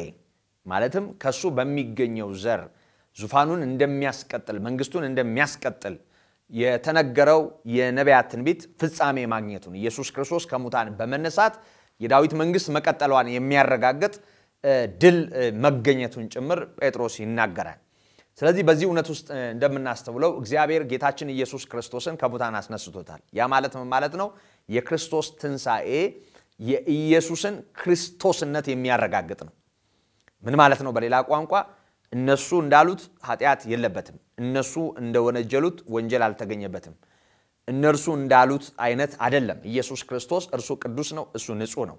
ማለትም ከሱ በሚገኘው ዘር ዙፋኑን እንደሚያስቀጥል መንግስቱን እንደሚያስቀጥል የተነገረው የነቢያት ትንቢት ፍጻሜ ማግኘቱን ኢየሱስ ክርስቶስ ከሙታን በመነሳት የዳዊት መንግስት መቀጠሏን የሚያረጋግጥ ድል መገኘቱን ጭምር ጴጥሮስ ይናገራል። ስለዚህ በዚህ እውነት ውስጥ እንደምናስተውለው እግዚአብሔር ጌታችን ኢየሱስ ክርስቶስን ከሙታን አስነስቶታል። ያ ማለት ምን ማለት ነው? የክርስቶስ ትንሣኤ የኢየሱስን ክርስቶስነት የሚያረጋግጥ ነው። ምን ማለት ነው? በሌላ ቋንቋ እነሱ እንዳሉት ኃጢአት የለበትም። እነሱ እንደወነጀሉት ወንጀል አልተገኘበትም። እነርሱ እንዳሉት አይነት አይደለም። ኢየሱስ ክርስቶስ እርሱ ቅዱስ ነው፣ እሱ ንጹህ ነው።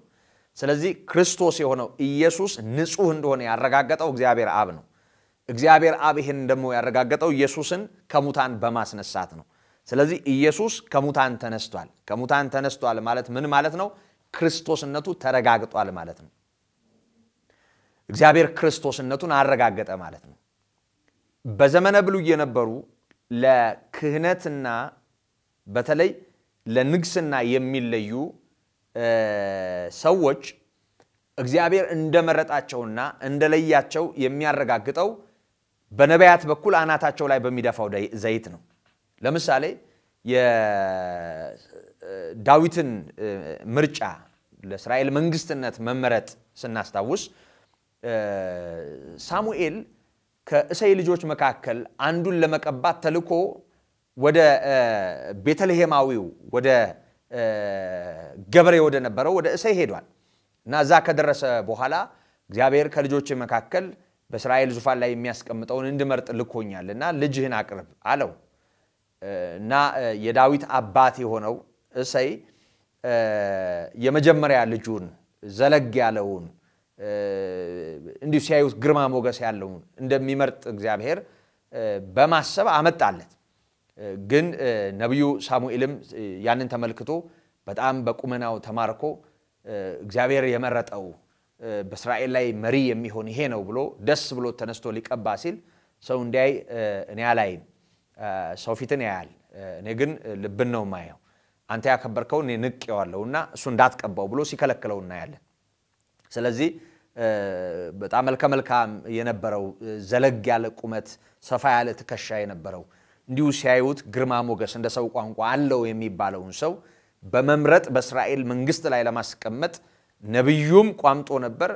ስለዚህ ክርስቶስ የሆነው ኢየሱስ ንጹህ እንደሆነ ያረጋገጠው እግዚአብሔር አብ ነው። እግዚአብሔር አብ ይህን ደግሞ ያረጋገጠው ኢየሱስን ከሙታን በማስነሳት ነው። ስለዚህ ኢየሱስ ከሙታን ተነስቷል። ከሙታን ተነስቷል ማለት ምን ማለት ነው? ክርስቶስነቱ ተረጋግጧል ማለት ነው። እግዚአብሔር ክርስቶስነቱን አረጋገጠ ማለት ነው። በዘመነ ብሉይ የነበሩ ለክህነትና በተለይ ለንግስና የሚለዩ ሰዎች እግዚአብሔር እንደመረጣቸውና እንደለያቸው የሚያረጋግጠው በነቢያት በኩል አናታቸው ላይ በሚደፋው ዘይት ነው። ለምሳሌ የዳዊትን ምርጫ ለእስራኤል መንግስትነት መመረጥ ስናስታውስ ሳሙኤል ከእሰይ ልጆች መካከል አንዱን ለመቀባት ተልኮ ወደ ቤተልሔማዊው ወደ ገበሬ ወደ ነበረው ወደ እሰይ ሄዷል እና እዛ ከደረሰ በኋላ እግዚአብሔር ከልጆች መካከል በእስራኤል ዙፋን ላይ የሚያስቀምጠውን እንድመርጥ ልኮኛል እና ልጅህን አቅርብ አለው እና የዳዊት አባት የሆነው እሰይ የመጀመሪያ ልጁን ዘለግ ያለውን እንዲሁ ሲያዩት ግርማ ሞገስ ያለውን እንደሚመርጥ እግዚአብሔር በማሰብ አመጣለት። ግን ነቢዩ ሳሙኤልም ያንን ተመልክቶ በጣም በቁመናው ተማርኮ እግዚአብሔር የመረጠው በእስራኤል ላይ መሪ የሚሆን ይሄ ነው ብሎ ደስ ብሎ ተነስቶ ሊቀባ ሲል ሰው እንዲያይ እኔ አላይም። ሰው ፊትን ያያል፣ እኔ ግን ልብን ነው ማየው። አንተ ያከበርከው እኔ ንቄዋለሁ እና እሱ እንዳትቀባው ብሎ ሲከለክለው እናያለን። ስለዚህ በጣም መልከ መልካም የነበረው ዘለግ ያለ ቁመት፣ ሰፋ ያለ ትከሻ የነበረው እንዲሁ ሲያዩት ግርማ ሞገስ እንደ ሰው ቋንቋ አለው የሚባለውን ሰው በመምረጥ በእስራኤል መንግስት ላይ ለማስቀመጥ ነቢዩም ቋምጦ ነበር፣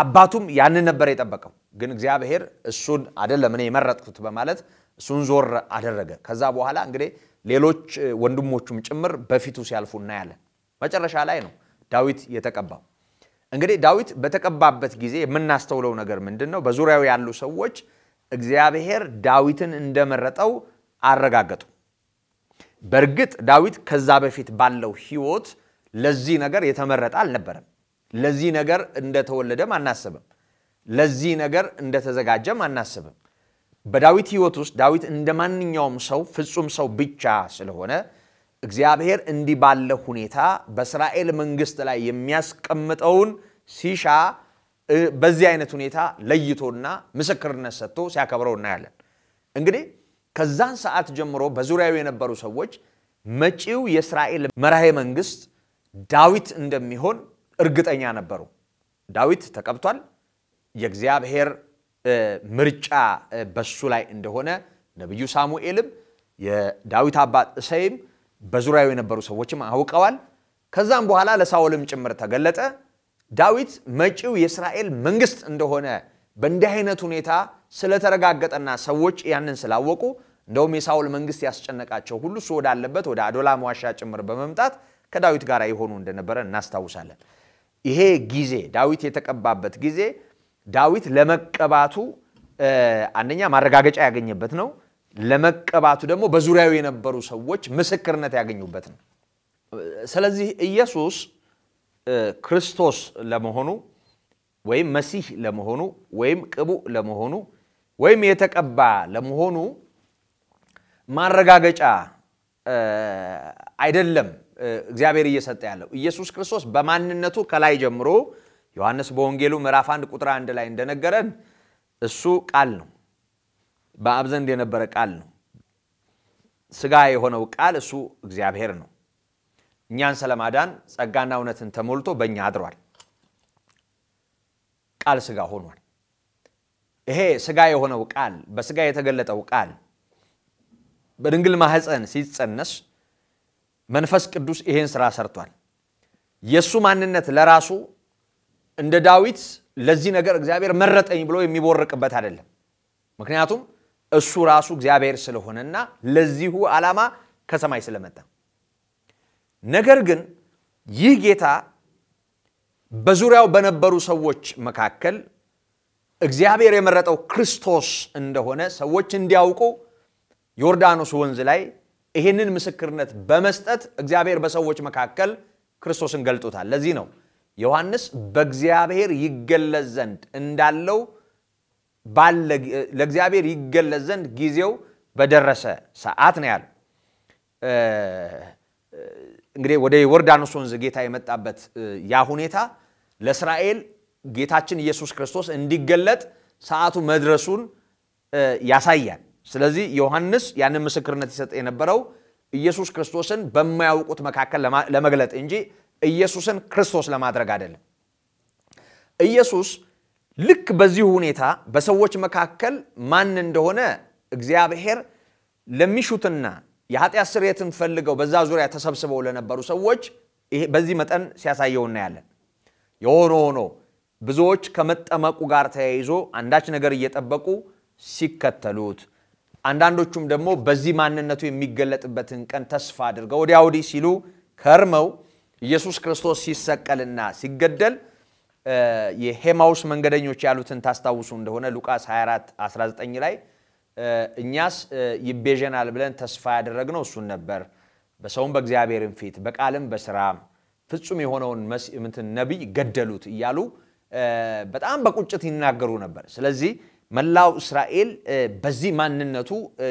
አባቱም ያንን ነበር የጠበቀው። ግን እግዚአብሔር እሱን አይደለም እኔ የመረጥኩት በማለት እሱን ዞር አደረገ። ከዛ በኋላ እንግዲህ ሌሎች ወንድሞቹም ጭምር በፊቱ ሲያልፉ እናያለን። መጨረሻ ላይ ነው ዳዊት የተቀባው። እንግዲህ ዳዊት በተቀባበት ጊዜ የምናስተውለው ነገር ምንድን ነው? በዙሪያው ያሉ ሰዎች እግዚአብሔር ዳዊትን እንደመረጠው አረጋገጡ። በእርግጥ ዳዊት ከዛ በፊት ባለው ህይወት ለዚህ ነገር የተመረጠ አልነበረም። ለዚህ ነገር እንደተወለደም አናስብም። ለዚህ ነገር እንደተዘጋጀም አናስብም። በዳዊት ሕይወት ውስጥ ዳዊት እንደ ማንኛውም ሰው ፍጹም ሰው ብቻ ስለሆነ እግዚአብሔር እንዲህ ባለ ሁኔታ በእስራኤል መንግስት ላይ የሚያስቀምጠውን ሲሻ በዚህ አይነት ሁኔታ ለይቶና ምስክርነት ሰጥቶ ሲያከብረው እናያለን። እንግዲህ ከዛን ሰዓት ጀምሮ በዙሪያው የነበሩ ሰዎች መጪው የእስራኤል መራሄ መንግስት ዳዊት እንደሚሆን እርግጠኛ ነበሩ። ዳዊት ተቀብቷል። የእግዚአብሔር ምርጫ በሱ ላይ እንደሆነ ነቢዩ ሳሙኤልም የዳዊት አባት እሰይም በዙሪያው የነበሩ ሰዎችም አውቀዋል። ከዛም በኋላ ለሳውልም ጭምር ተገለጠ። ዳዊት መጪው የእስራኤል መንግስት እንደሆነ በእንዲህ አይነት ሁኔታ ስለተረጋገጠና ሰዎች ያንን ስላወቁ እንደውም የሳውል መንግስት ያስጨነቃቸው ሁሉ እሱ ወዳለበት ወደ አዶላም ዋሻ ጭምር በመምጣት ከዳዊት ጋር የሆኑ እንደነበረ እናስታውሳለን። ይሄ ጊዜ ዳዊት የተቀባበት ጊዜ ዳዊት ለመቀባቱ አንደኛ ማረጋገጫ ያገኘበት ነው። ለመቀባቱ ደግሞ በዙሪያው የነበሩ ሰዎች ምስክርነት ያገኙበት ነው። ስለዚህ ኢየሱስ ክርስቶስ ለመሆኑ ወይም መሲህ ለመሆኑ ወይም ቅቡዕ ለመሆኑ ወይም የተቀባ ለመሆኑ ማረጋገጫ አይደለም እግዚአብሔር እየሰጠ ያለው ኢየሱስ ክርስቶስ በማንነቱ ከላይ ጀምሮ ዮሐንስ በወንጌሉ ምዕራፍ አንድ ቁጥር አንድ ላይ እንደነገረን እሱ ቃል ነው፣ በአብ ዘንድ የነበረ ቃል ነው። ስጋ የሆነው ቃል እሱ እግዚአብሔር ነው። እኛን ስለማዳን ጸጋና እውነትን ተሞልቶ በእኛ አድሯል። ቃል ስጋ ሆኗል። ይሄ ስጋ የሆነው ቃል በስጋ የተገለጠው ቃል በድንግል ማህፀን ሲጸነስ መንፈስ ቅዱስ ይሄን ስራ ሰርቷል። የእሱ ማንነት ለራሱ እንደ ዳዊት ለዚህ ነገር እግዚአብሔር መረጠኝ ብሎ የሚቦርቅበት አይደለም። ምክንያቱም እሱ ራሱ እግዚአብሔር ስለሆነና ለዚሁ ዓላማ ከሰማይ ስለመጣ። ነገር ግን ይህ ጌታ በዙሪያው በነበሩ ሰዎች መካከል እግዚአብሔር የመረጠው ክርስቶስ እንደሆነ ሰዎች እንዲያውቁ ዮርዳኖስ ወንዝ ላይ ይህንን ምስክርነት በመስጠት እግዚአብሔር በሰዎች መካከል ክርስቶስን ገልጦታል። ለዚህ ነው ዮሐንስ በእግዚአብሔር ይገለጽ ዘንድ እንዳለው ባለ ለእግዚአብሔር ይገለጽ ዘንድ ጊዜው በደረሰ ሰዓት ነው ያለው። እንግዲህ ወደ ዮርዳኖስ ወንዝ ጌታ የመጣበት ያ ሁኔታ ለእስራኤል ጌታችን ኢየሱስ ክርስቶስ እንዲገለጥ ሰዓቱ መድረሱን ያሳያል። ስለዚህ ዮሐንስ ያንን ምስክርነት ይሰጥ የነበረው ኢየሱስ ክርስቶስን በማያውቁት መካከል ለመግለጥ እንጂ ኢየሱስን ክርስቶስ ለማድረግ አይደለም። ኢየሱስ ልክ በዚህ ሁኔታ በሰዎች መካከል ማን እንደሆነ እግዚአብሔር ለሚሹትና የኃጢአት ስርየትን ፈልገው በዛ ዙሪያ ተሰብስበው ለነበሩ ሰዎች በዚህ መጠን ሲያሳየው እናያለን። የሆነ ሆኖ ብዙዎች ከመጠመቁ ጋር ተያይዞ አንዳች ነገር እየጠበቁ ሲከተሉት አንዳንዶቹም ደግሞ በዚህ ማንነቱ የሚገለጥበትን ቀን ተስፋ አድርገው ወዲያ ወዲህ ሲሉ ከርመው ኢየሱስ ክርስቶስ ሲሰቀልና ሲገደል የሄማውስ መንገደኞች ያሉትን ታስታውሱ እንደሆነ ሉቃስ 24 19 ላይ እኛስ ይቤዠናል ብለን ተስፋ ያደረግነው እሱን ነበር፣ በሰውም በእግዚአብሔርም ፊት በቃልም በስራም ፍጹም የሆነውን ነቢይ ገደሉት እያሉ በጣም በቁጭት ይናገሩ ነበር። ስለዚህ መላው እስራኤል በዚህ ማንነቱ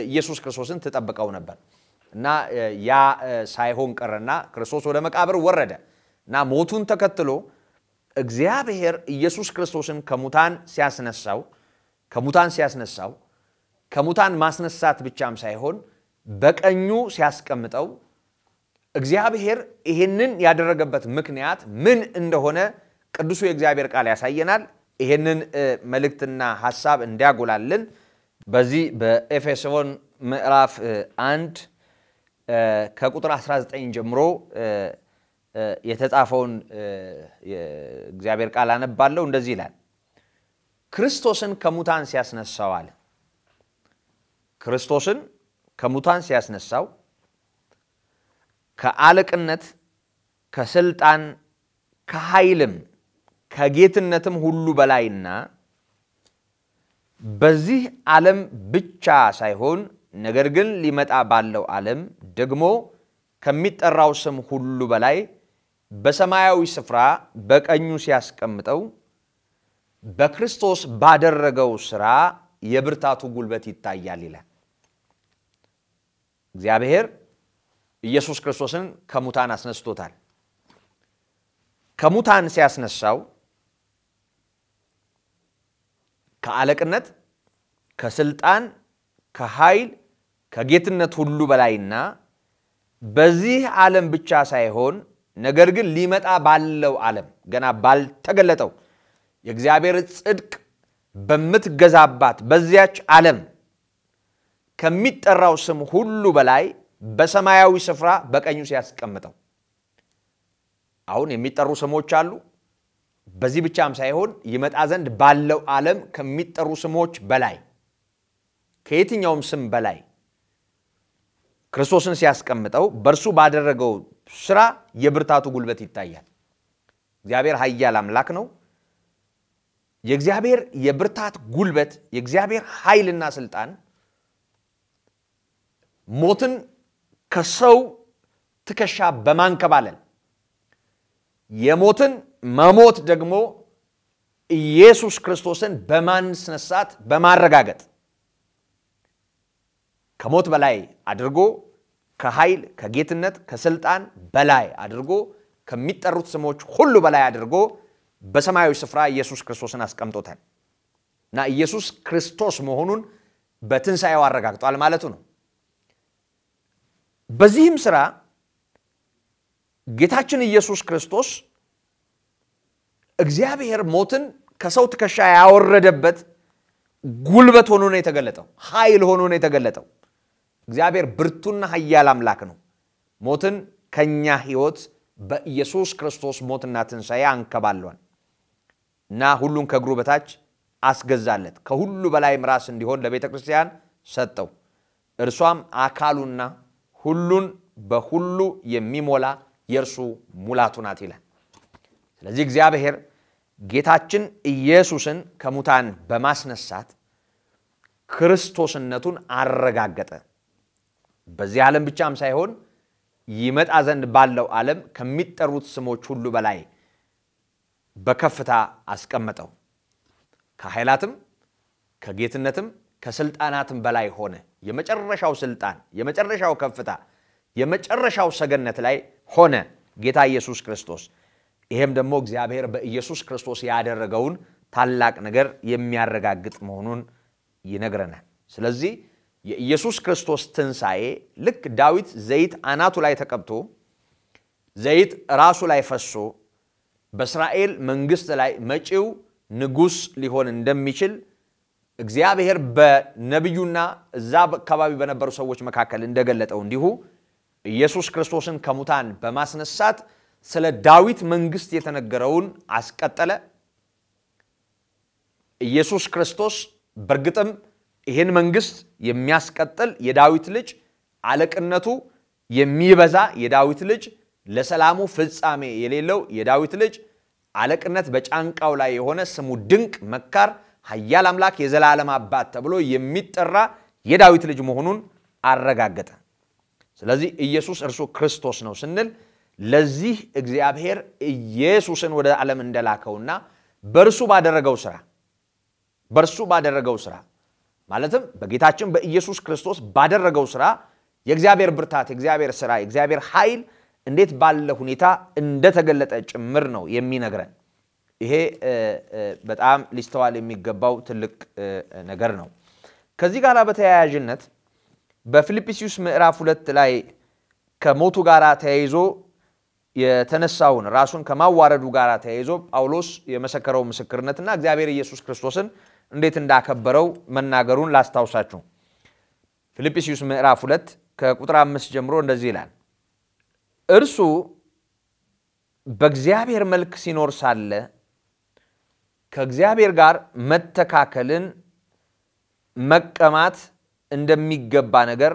ኢየሱስ ክርስቶስን ትጠብቀው ነበር እና ያ ሳይሆን ቀረና ክርስቶስ ወደ መቃብር ወረደ እና ሞቱን ተከትሎ እግዚአብሔር ኢየሱስ ክርስቶስን ከሙታን ሲያስነሳው ከሙታን ሲያስነሳው ከሙታን ማስነሳት ብቻም ሳይሆን በቀኙ ሲያስቀምጠው እግዚአብሔር ይህንን ያደረገበት ምክንያት ምን እንደሆነ ቅዱሱ የእግዚአብሔር ቃል ያሳየናል። ይህንን መልእክትና ሀሳብ እንዲያጎላልን በዚህ በኤፌሶን ምዕራፍ አንድ ከቁጥር 19 ጀምሮ የተጻፈውን እግዚአብሔር ቃል አነባለሁ። እንደዚህ ይላል፣ ክርስቶስን ከሙታን ሲያስነሳው አለ። ክርስቶስን ከሙታን ሲያስነሳው ከአለቅነት ከስልጣን ከኃይልም ከጌትነትም ሁሉ በላይና በዚህ ዓለም ብቻ ሳይሆን ነገር ግን ሊመጣ ባለው ዓለም ደግሞ ከሚጠራው ስም ሁሉ በላይ በሰማያዊ ስፍራ በቀኙ ሲያስቀምጠው በክርስቶስ ባደረገው ሥራ የብርታቱ ጉልበት ይታያል ይላል። እግዚአብሔር ኢየሱስ ክርስቶስን ከሙታን አስነስቶታል። ከሙታን ሲያስነሳው ከአለቅነት፣ ከስልጣን፣ ከኃይል፣ ከጌትነት ሁሉ በላይና በዚህ ዓለም ብቻ ሳይሆን ነገር ግን ሊመጣ ባለው ዓለም ገና ባልተገለጠው የእግዚአብሔር ጽድቅ በምትገዛባት በዚያች ዓለም ከሚጠራው ስም ሁሉ በላይ በሰማያዊ ስፍራ በቀኙ ሲያስቀምጠው አሁን የሚጠሩ ስሞች አሉ። በዚህ ብቻም ሳይሆን ይመጣ ዘንድ ባለው ዓለም ከሚጠሩ ስሞች በላይ ከየትኛውም ስም በላይ ክርስቶስን ሲያስቀምጠው በእርሱ ባደረገው ስራ የብርታቱ ጉልበት ይታያል። እግዚአብሔር ኃያል አምላክ ነው። የእግዚአብሔር የብርታት ጉልበት፣ የእግዚአብሔር ኃይልና ስልጣን ሞትን ከሰው ትከሻ በማንከባለል የሞትን መሞት ደግሞ ኢየሱስ ክርስቶስን በማንስነሳት በማረጋገጥ ከሞት በላይ አድርጎ ከኃይል ከጌትነት ከስልጣን በላይ አድርጎ ከሚጠሩት ስሞች ሁሉ በላይ አድርጎ በሰማያዊ ስፍራ ኢየሱስ ክርስቶስን አስቀምጦታል እና ኢየሱስ ክርስቶስ መሆኑን በትንሣኤው አረጋግጧል ማለቱ ነው። በዚህም ስራ ጌታችን ኢየሱስ ክርስቶስ እግዚአብሔር ሞትን ከሰው ትከሻ ያወረደበት ጉልበት ሆኖ ነው የተገለጠው። ኃይል ሆኖ ነው የተገለጠው። እግዚአብሔር ብርቱና ኃያል አምላክ ነው። ሞትን ከእኛ ህይወት በኢየሱስ ክርስቶስ ሞትና ትንሣኤ አንከባሏል እና ሁሉን ከእግሩ በታች አስገዛለት፣ ከሁሉ በላይም ራስ እንዲሆን ለቤተ ክርስቲያን ሰጠው። እርሷም አካሉና ሁሉን በሁሉ የሚሞላ የእርሱ ሙላቱ ናት ይላል። ስለዚህ እግዚአብሔር ጌታችን ኢየሱስን ከሙታን በማስነሳት ክርስቶስነቱን አረጋገጠ። በዚህ ዓለም ብቻም ሳይሆን ይመጣ ዘንድ ባለው ዓለም ከሚጠሩት ስሞች ሁሉ በላይ በከፍታ አስቀመጠው። ከኃይላትም ከጌትነትም ከስልጣናትም በላይ ሆነ። የመጨረሻው ስልጣን፣ የመጨረሻው ከፍታ፣ የመጨረሻው ሰገነት ላይ ሆነ ጌታ ኢየሱስ ክርስቶስ። ይሄም ደግሞ እግዚአብሔር በኢየሱስ ክርስቶስ ያደረገውን ታላቅ ነገር የሚያረጋግጥ መሆኑን ይነግረናል። ስለዚህ የኢየሱስ ክርስቶስ ትንሣኤ ልክ ዳዊት ዘይት አናቱ ላይ ተቀብቶ ዘይት ራሱ ላይ ፈሶ በእስራኤል መንግሥት ላይ መጪው ንጉሥ ሊሆን እንደሚችል እግዚአብሔር በነቢዩና እዛ አካባቢ በነበሩ ሰዎች መካከል እንደገለጠው እንዲሁ ኢየሱስ ክርስቶስን ከሙታን በማስነሳት ስለ ዳዊት መንግስት የተነገረውን አስቀጠለ። ኢየሱስ ክርስቶስ በእርግጥም ይህን መንግስት የሚያስቀጥል የዳዊት ልጅ አለቅነቱ የሚበዛ የዳዊት ልጅ ለሰላሙ ፍጻሜ የሌለው የዳዊት ልጅ አለቅነት በጫንቃው ላይ የሆነ ስሙ ድንቅ መካር ኃያል አምላክ የዘላለም አባት ተብሎ የሚጠራ የዳዊት ልጅ መሆኑን አረጋገጠ። ስለዚህ ኢየሱስ እርሱ ክርስቶስ ነው ስንል ለዚህ እግዚአብሔር ኢየሱስን ወደ ዓለም እንደላከውና በእርሱ ባደረገው ስራ በእርሱ ባደረገው ስራ ማለትም በጌታችን በኢየሱስ ክርስቶስ ባደረገው ስራ የእግዚአብሔር ብርታት፣ የእግዚአብሔር ስራ፣ የእግዚአብሔር ኃይል እንዴት ባለ ሁኔታ እንደተገለጠ ጭምር ነው የሚነግረን። ይሄ በጣም ሊስተዋል የሚገባው ትልቅ ነገር ነው። ከዚህ ጋር በተያያዥነት በፊልጵስዩስ ምዕራፍ ሁለት ላይ ከሞቱ ጋር ተያይዞ የተነሳውን ራሱን ከማዋረዱ ጋር ተያይዞ ጳውሎስ የመሰከረው ምስክርነትና እግዚአብሔር ኢየሱስ ክርስቶስን እንዴት እንዳከበረው መናገሩን ላስታውሳችሁ። ፊልጵስዩስ ምዕራፍ 2 ከቁጥር አምስት ጀምሮ እንደዚህ ይላል፣ እርሱ በእግዚአብሔር መልክ ሲኖር ሳለ ከእግዚአብሔር ጋር መተካከልን መቀማት እንደሚገባ ነገር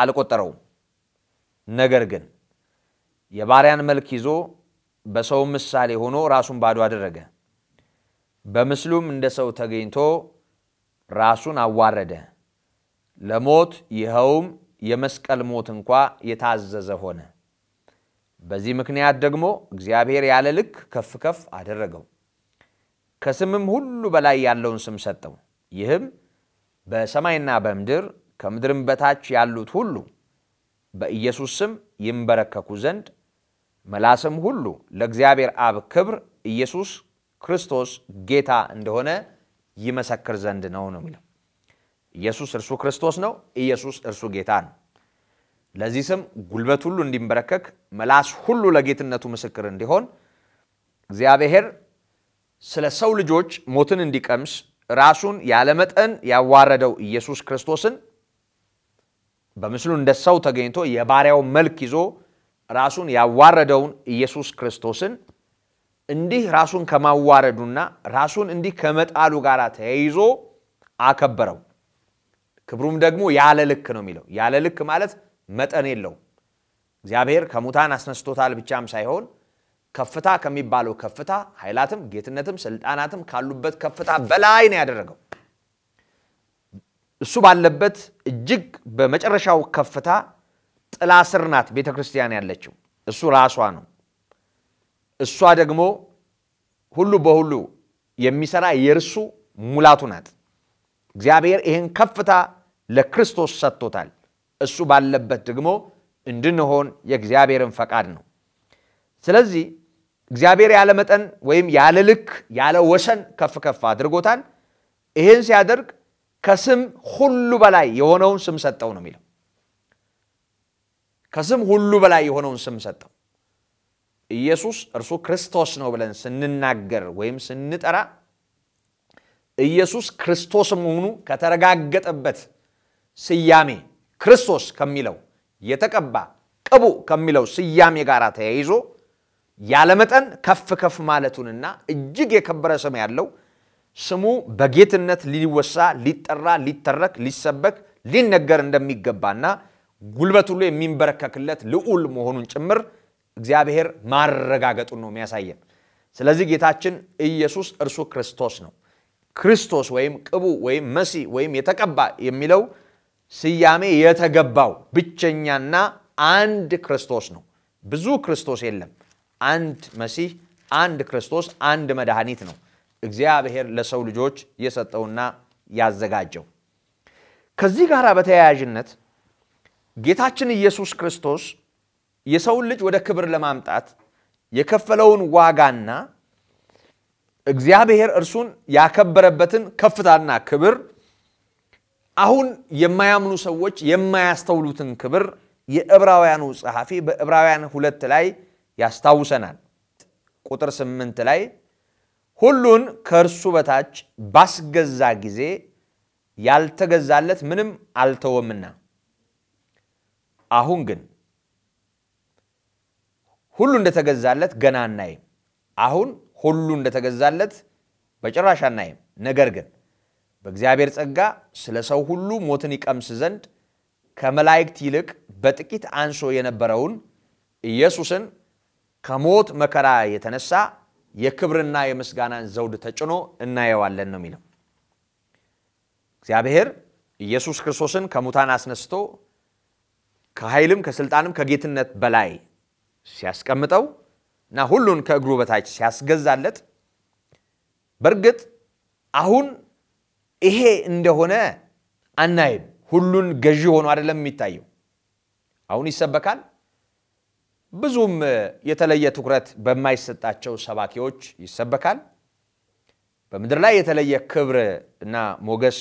አልቆጠረውም። ነገር ግን የባሪያን መልክ ይዞ በሰው ምሳሌ ሆኖ ራሱን ባዶ አደረገ። በምስሉም እንደ ሰው ተገኝቶ ራሱን አዋረደ፣ ለሞት ይኸውም የመስቀል ሞት እንኳ የታዘዘ ሆነ። በዚህ ምክንያት ደግሞ እግዚአብሔር ያለ ልክ ከፍ ከፍ አደረገው፣ ከስምም ሁሉ በላይ ያለውን ስም ሰጠው። ይህም በሰማይና በምድር ከምድርም በታች ያሉት ሁሉ በኢየሱስ ስም ይንበረከኩ ዘንድ መላስም ሁሉ ለእግዚአብሔር አብ ክብር ኢየሱስ ክርስቶስ ጌታ እንደሆነ ይመሰክር ዘንድ ነው ነው የሚለው። ኢየሱስ እርሱ ክርስቶስ ነው። ኢየሱስ እርሱ ጌታ ነው። ለዚህ ስም ጉልበት ሁሉ እንዲንበረከክ፣ መላስ ሁሉ ለጌትነቱ ምስክር እንዲሆን እግዚአብሔር ስለ ሰው ልጆች ሞትን እንዲቀምስ ራሱን ያለመጠን ያዋረደው ኢየሱስ ክርስቶስን በምስሉ እንደ ሰው ተገኝቶ የባሪያው መልክ ይዞ ራሱን ያዋረደውን ኢየሱስ ክርስቶስን እንዲህ ራሱን ከማዋረዱና ራሱን እንዲህ ከመጣሉ ጋር ተያይዞ አከበረው። ክብሩም ደግሞ ያለ ልክ ነው የሚለው። ያለ ልክ ማለት መጠን የለውም። እግዚአብሔር ከሙታን አስነስቶታል ብቻም ሳይሆን ከፍታ ከሚባለው ከፍታ ኃይላትም ጌትነትም ስልጣናትም ካሉበት ከፍታ በላይ ነው ያደረገው። እሱ ባለበት እጅግ በመጨረሻው ከፍታ ጥላ ስር ናት ቤተ ክርስቲያን ያለችው። እሱ ራሷ ነው። እሷ ደግሞ ሁሉ በሁሉ የሚሰራ የእርሱ ሙላቱ ናት። እግዚአብሔር ይህን ከፍታ ለክርስቶስ ሰጥቶታል። እሱ ባለበት ደግሞ እንድንሆን የእግዚአብሔርን ፈቃድ ነው። ስለዚህ እግዚአብሔር ያለ መጠን ወይም ያለ ልክ ያለ ወሰን ከፍ ከፍ አድርጎታል። ይህን ሲያደርግ ከስም ሁሉ በላይ የሆነውን ስም ሰጠው ነው የሚለው ከስም ሁሉ በላይ የሆነውን ስም ሰጠው። ኢየሱስ እርሱ ክርስቶስ ነው ብለን ስንናገር ወይም ስንጠራ ኢየሱስ ክርስቶስ መሆኑ ከተረጋገጠበት ስያሜ ክርስቶስ ከሚለው የተቀባ ቅቡ ከሚለው ስያሜ ጋር ተያይዞ ያለመጠን ከፍ ከፍ ማለቱንና እጅግ የከበረ ስም ያለው ስሙ በጌትነት ሊወሳ ሊጠራ ሊተረክ ሊሰበክ ሊነገር እንደሚገባና ጉልበት ሁሉ የሚንበረከክለት ልዑል መሆኑን ጭምር እግዚአብሔር ማረጋገጡን ነው የሚያሳየን። ስለዚህ ጌታችን ኢየሱስ እርሱ ክርስቶስ ነው። ክርስቶስ ወይም ቅቡ ወይም መሲህ ወይም የተቀባ የሚለው ስያሜ የተገባው ብቸኛና አንድ ክርስቶስ ነው። ብዙ ክርስቶስ የለም። አንድ መሲህ፣ አንድ ክርስቶስ፣ አንድ መድኃኒት ነው እግዚአብሔር ለሰው ልጆች የሰጠውና ያዘጋጀው። ከዚህ ጋር በተያያዥነት ጌታችን ኢየሱስ ክርስቶስ የሰውን ልጅ ወደ ክብር ለማምጣት የከፈለውን ዋጋና እግዚአብሔር እርሱን ያከበረበትን ከፍታና ክብር አሁን የማያምኑ ሰዎች የማያስተውሉትን ክብር የዕብራውያኑ ጸሐፊ በዕብራውያን ሁለት ላይ ያስታውሰናል። ቁጥር ስምንት ላይ ሁሉን ከእርሱ በታች ባስገዛ ጊዜ ያልተገዛለት ምንም አልተወምና አሁን ግን ሁሉ እንደተገዛለት ገና አናይም። አሁን ሁሉ እንደተገዛለት በጭራሽ አናይም። ነገር ግን በእግዚአብሔር ጸጋ ስለ ሰው ሁሉ ሞትን ይቀምስ ዘንድ ከመላእክት ይልቅ በጥቂት አንሶ የነበረውን ኢየሱስን ከሞት መከራ የተነሳ የክብርና የምስጋናን ዘውድ ተጭኖ እናየዋለን ነው የሚለው። እግዚአብሔር ኢየሱስ ክርስቶስን ከሙታን አስነስቶ ከኃይልም ከስልጣንም ከጌትነት በላይ ሲያስቀምጠው እና ሁሉን ከእግሩ በታች ሲያስገዛለት በእርግጥ አሁን ይሄ እንደሆነ አናይም። ሁሉን ገዢ ሆኖ አይደለም የሚታየው። አሁን ይሰበካል፣ ብዙም የተለየ ትኩረት በማይሰጣቸው ሰባኪዎች ይሰበካል። በምድር ላይ የተለየ ክብር እና ሞገስ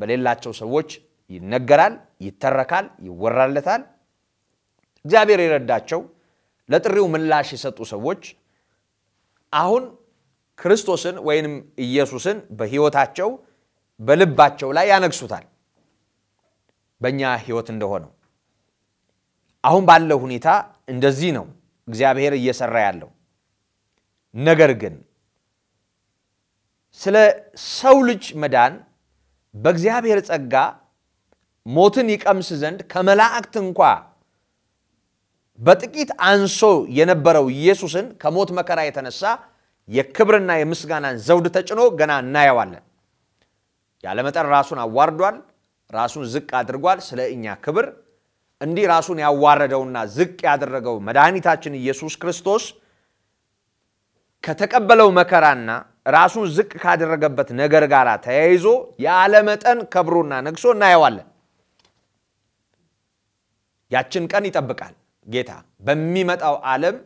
በሌላቸው ሰዎች ይነገራል፣ ይተረካል፣ ይወራለታል። እግዚአብሔር የረዳቸው ለጥሪው ምላሽ የሰጡ ሰዎች አሁን ክርስቶስን ወይንም ኢየሱስን በሕይወታቸው በልባቸው ላይ ያነግሱታል። በእኛ ሕይወት እንደሆነው አሁን ባለው ሁኔታ እንደዚህ ነው እግዚአብሔር እየሰራ ያለው። ነገር ግን ስለ ሰው ልጅ መዳን በእግዚአብሔር ጸጋ ሞትን ይቀምስ ዘንድ ከመላእክት እንኳ በጥቂት አንሶ የነበረው ኢየሱስን ከሞት መከራ የተነሳ የክብርና የምስጋናን ዘውድ ተጭኖ ገና እናየዋለን። ያለመጠን ራሱን አዋርዷል፣ ራሱን ዝቅ አድርጓል። ስለ እኛ ክብር እንዲህ ራሱን ያዋረደውና ዝቅ ያደረገው መድኃኒታችን ኢየሱስ ክርስቶስ ከተቀበለው መከራና ራሱን ዝቅ ካደረገበት ነገር ጋር ተያይዞ ያለመጠን ከብሮና ነግሶ እናየዋለን። ያችን ቀን ይጠብቃል ጌታ በሚመጣው ዓለም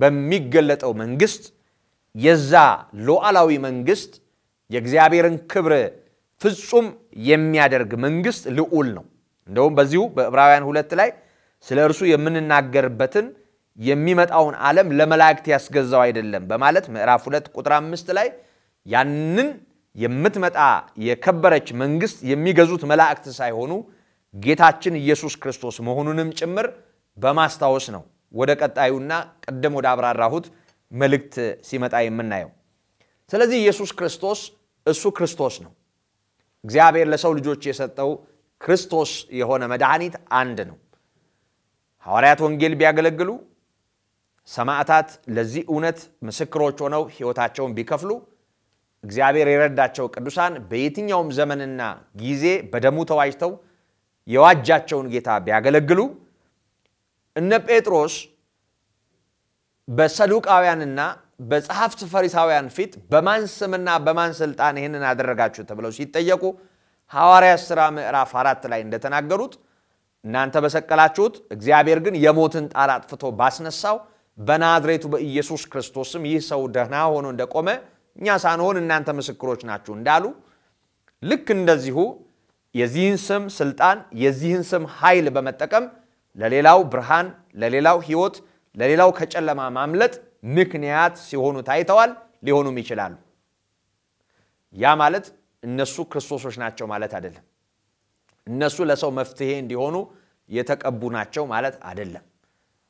በሚገለጠው መንግስት የዛ ሉዓላዊ መንግስት የእግዚአብሔርን ክብር ፍጹም የሚያደርግ መንግስት ልዑል ነው። እንደውም በዚሁ በዕብራውያን ሁለት ላይ ስለ እርሱ የምንናገርበትን የሚመጣውን ዓለም ለመላእክት ያስገዛው አይደለም በማለት ምዕራፍ ሁለት ቁጥር አምስት ላይ ያንን የምትመጣ የከበረች መንግስት የሚገዙት መላእክት ሳይሆኑ ጌታችን ኢየሱስ ክርስቶስ መሆኑንም ጭምር በማስታወስ ነው ወደ ቀጣዩና ቅድም ወደ አብራራሁት መልእክት ሲመጣ የምናየው። ስለዚህ ኢየሱስ ክርስቶስ እሱ ክርስቶስ ነው። እግዚአብሔር ለሰው ልጆች የሰጠው ክርስቶስ የሆነ መድኃኒት አንድ ነው። ሐዋርያት ወንጌል ቢያገለግሉ፣ ሰማዕታት ለዚህ እውነት ምስክሮች ሆነው ሕይወታቸውን ቢከፍሉ፣ እግዚአብሔር የረዳቸው ቅዱሳን በየትኛውም ዘመንና ጊዜ በደሙ ተዋጅተው የዋጃቸውን ጌታ ቢያገለግሉ እነ ጴጥሮስ በሰዱቃውያንና በጸሐፍት ፈሪሳውያን ፊት በማን ስምና በማን ስልጣን ይህንን አደረጋችሁ ተብለው ሲጠየቁ ሐዋርያ ሥራ ምዕራፍ አራት ላይ እንደተናገሩት እናንተ በሰቀላችሁት እግዚአብሔር ግን የሞትን ጣር አጥፍቶ ባስነሳው በናዝሬቱ በኢየሱስ ክርስቶስም ይህ ሰው ደህና ሆኖ እንደቆመ እኛ ሳንሆን እናንተ ምስክሮች ናችሁ እንዳሉ ልክ እንደዚሁ የዚህን ስም ስልጣን፣ የዚህን ስም ኃይል በመጠቀም ለሌላው ብርሃን፣ ለሌላው ህይወት፣ ለሌላው ከጨለማ ማምለጥ ምክንያት ሲሆኑ ታይተዋል፣ ሊሆኑም ይችላሉ። ያ ማለት እነሱ ክርስቶሶች ናቸው ማለት አይደለም። እነሱ ለሰው መፍትሄ እንዲሆኑ የተቀቡ ናቸው ማለት አይደለም።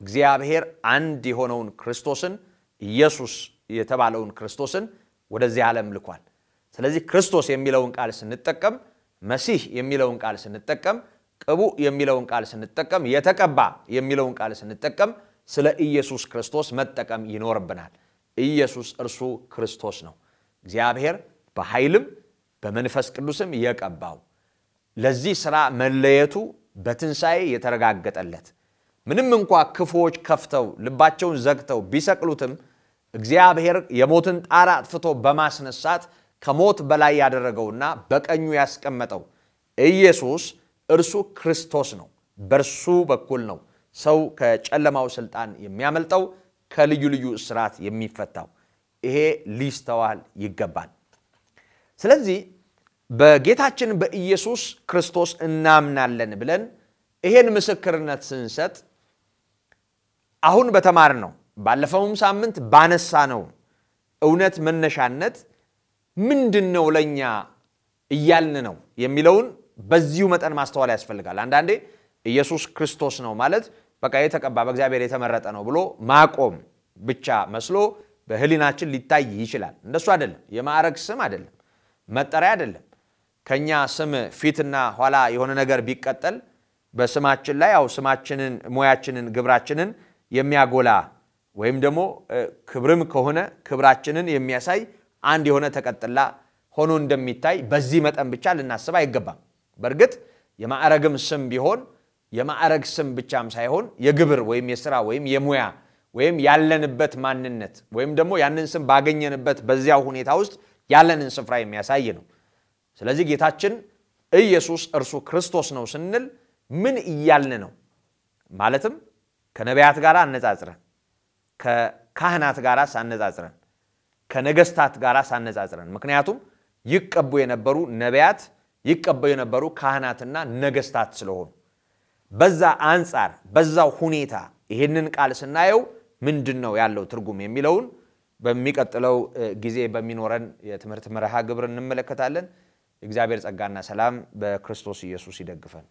እግዚአብሔር አንድ የሆነውን ክርስቶስን ኢየሱስ የተባለውን ክርስቶስን ወደዚህ ዓለም ልኳል። ስለዚህ ክርስቶስ የሚለውን ቃል ስንጠቀም መሲህ የሚለውን ቃል ስንጠቀም፣ ቅቡ የሚለውን ቃል ስንጠቀም፣ የተቀባ የሚለውን ቃል ስንጠቀም ስለ ኢየሱስ ክርስቶስ መጠቀም ይኖርብናል። ኢየሱስ እርሱ ክርስቶስ ነው። እግዚአብሔር በኃይልም በመንፈስ ቅዱስም የቀባው ለዚህ ሥራ መለየቱ በትንሣኤ የተረጋገጠለት ምንም እንኳ ክፉዎች ከፍተው ልባቸውን ዘግተው ቢሰቅሉትም እግዚአብሔር የሞትን ጣር አጥፍቶ በማስነሳት ከሞት በላይ ያደረገውና በቀኙ ያስቀመጠው ኢየሱስ እርሱ ክርስቶስ ነው። በርሱ በኩል ነው ሰው ከጨለማው ስልጣን የሚያመልጠው፣ ከልዩ ልዩ እስራት የሚፈታው። ይሄ ሊስተዋል ይገባል። ስለዚህ በጌታችን በኢየሱስ ክርስቶስ እናምናለን ብለን ይሄን ምስክርነት ስንሰጥ አሁን በተማር ነው ባለፈውም ሳምንት ባነሳ ነው እውነት መነሻነት ምንድን ነው ለእኛ እያልን ነው የሚለውን በዚሁ መጠን ማስተዋል ያስፈልጋል። አንዳንዴ ኢየሱስ ክርስቶስ ነው ማለት በቃ የተቀባ በእግዚአብሔር የተመረጠ ነው ብሎ ማቆም ብቻ መስሎ በህሊናችን ሊታይ ይችላል። እንደሱ አይደለም። የማዕረግ ስም አይደለም፣ መጠሪያ አይደለም። ከኛ ስም ፊትና ኋላ የሆነ ነገር ቢቀጠል በስማችን ላይ ያው ስማችንን፣ ሙያችንን፣ ግብራችንን የሚያጎላ ወይም ደግሞ ክብርም ከሆነ ክብራችንን የሚያሳይ አንድ የሆነ ተቀጥላ ሆኖ እንደሚታይ በዚህ መጠን ብቻ ልናስብ አይገባም። በእርግጥ የማዕረግም ስም ቢሆን የማዕረግ ስም ብቻም ሳይሆን የግብር ወይም የስራ ወይም የሙያ ወይም ያለንበት ማንነት ወይም ደግሞ ያንን ስም ባገኘንበት በዚያ ሁኔታ ውስጥ ያለንን ስፍራ የሚያሳይ ነው። ስለዚህ ጌታችን ኢየሱስ እርሱ ክርስቶስ ነው ስንል ምን እያልን ነው? ማለትም ከነቢያት ጋር አነጻጽረን ከካህናት ጋር ሳነጻጽረን ከነገስታት ጋር ሳነጻጽረን ምክንያቱም ይቀቡ የነበሩ ነቢያት ይቀቡ የነበሩ ካህናትና ነገስታት ስለሆኑ በዛ አንጻር በዛው ሁኔታ ይህንን ቃል ስናየው ምንድን ነው ያለው ትርጉም የሚለውን በሚቀጥለው ጊዜ በሚኖረን የትምህርት መርሃ ግብር እንመለከታለን። እግዚአብሔር ጸጋና ሰላም በክርስቶስ ኢየሱስ ይደግፈን።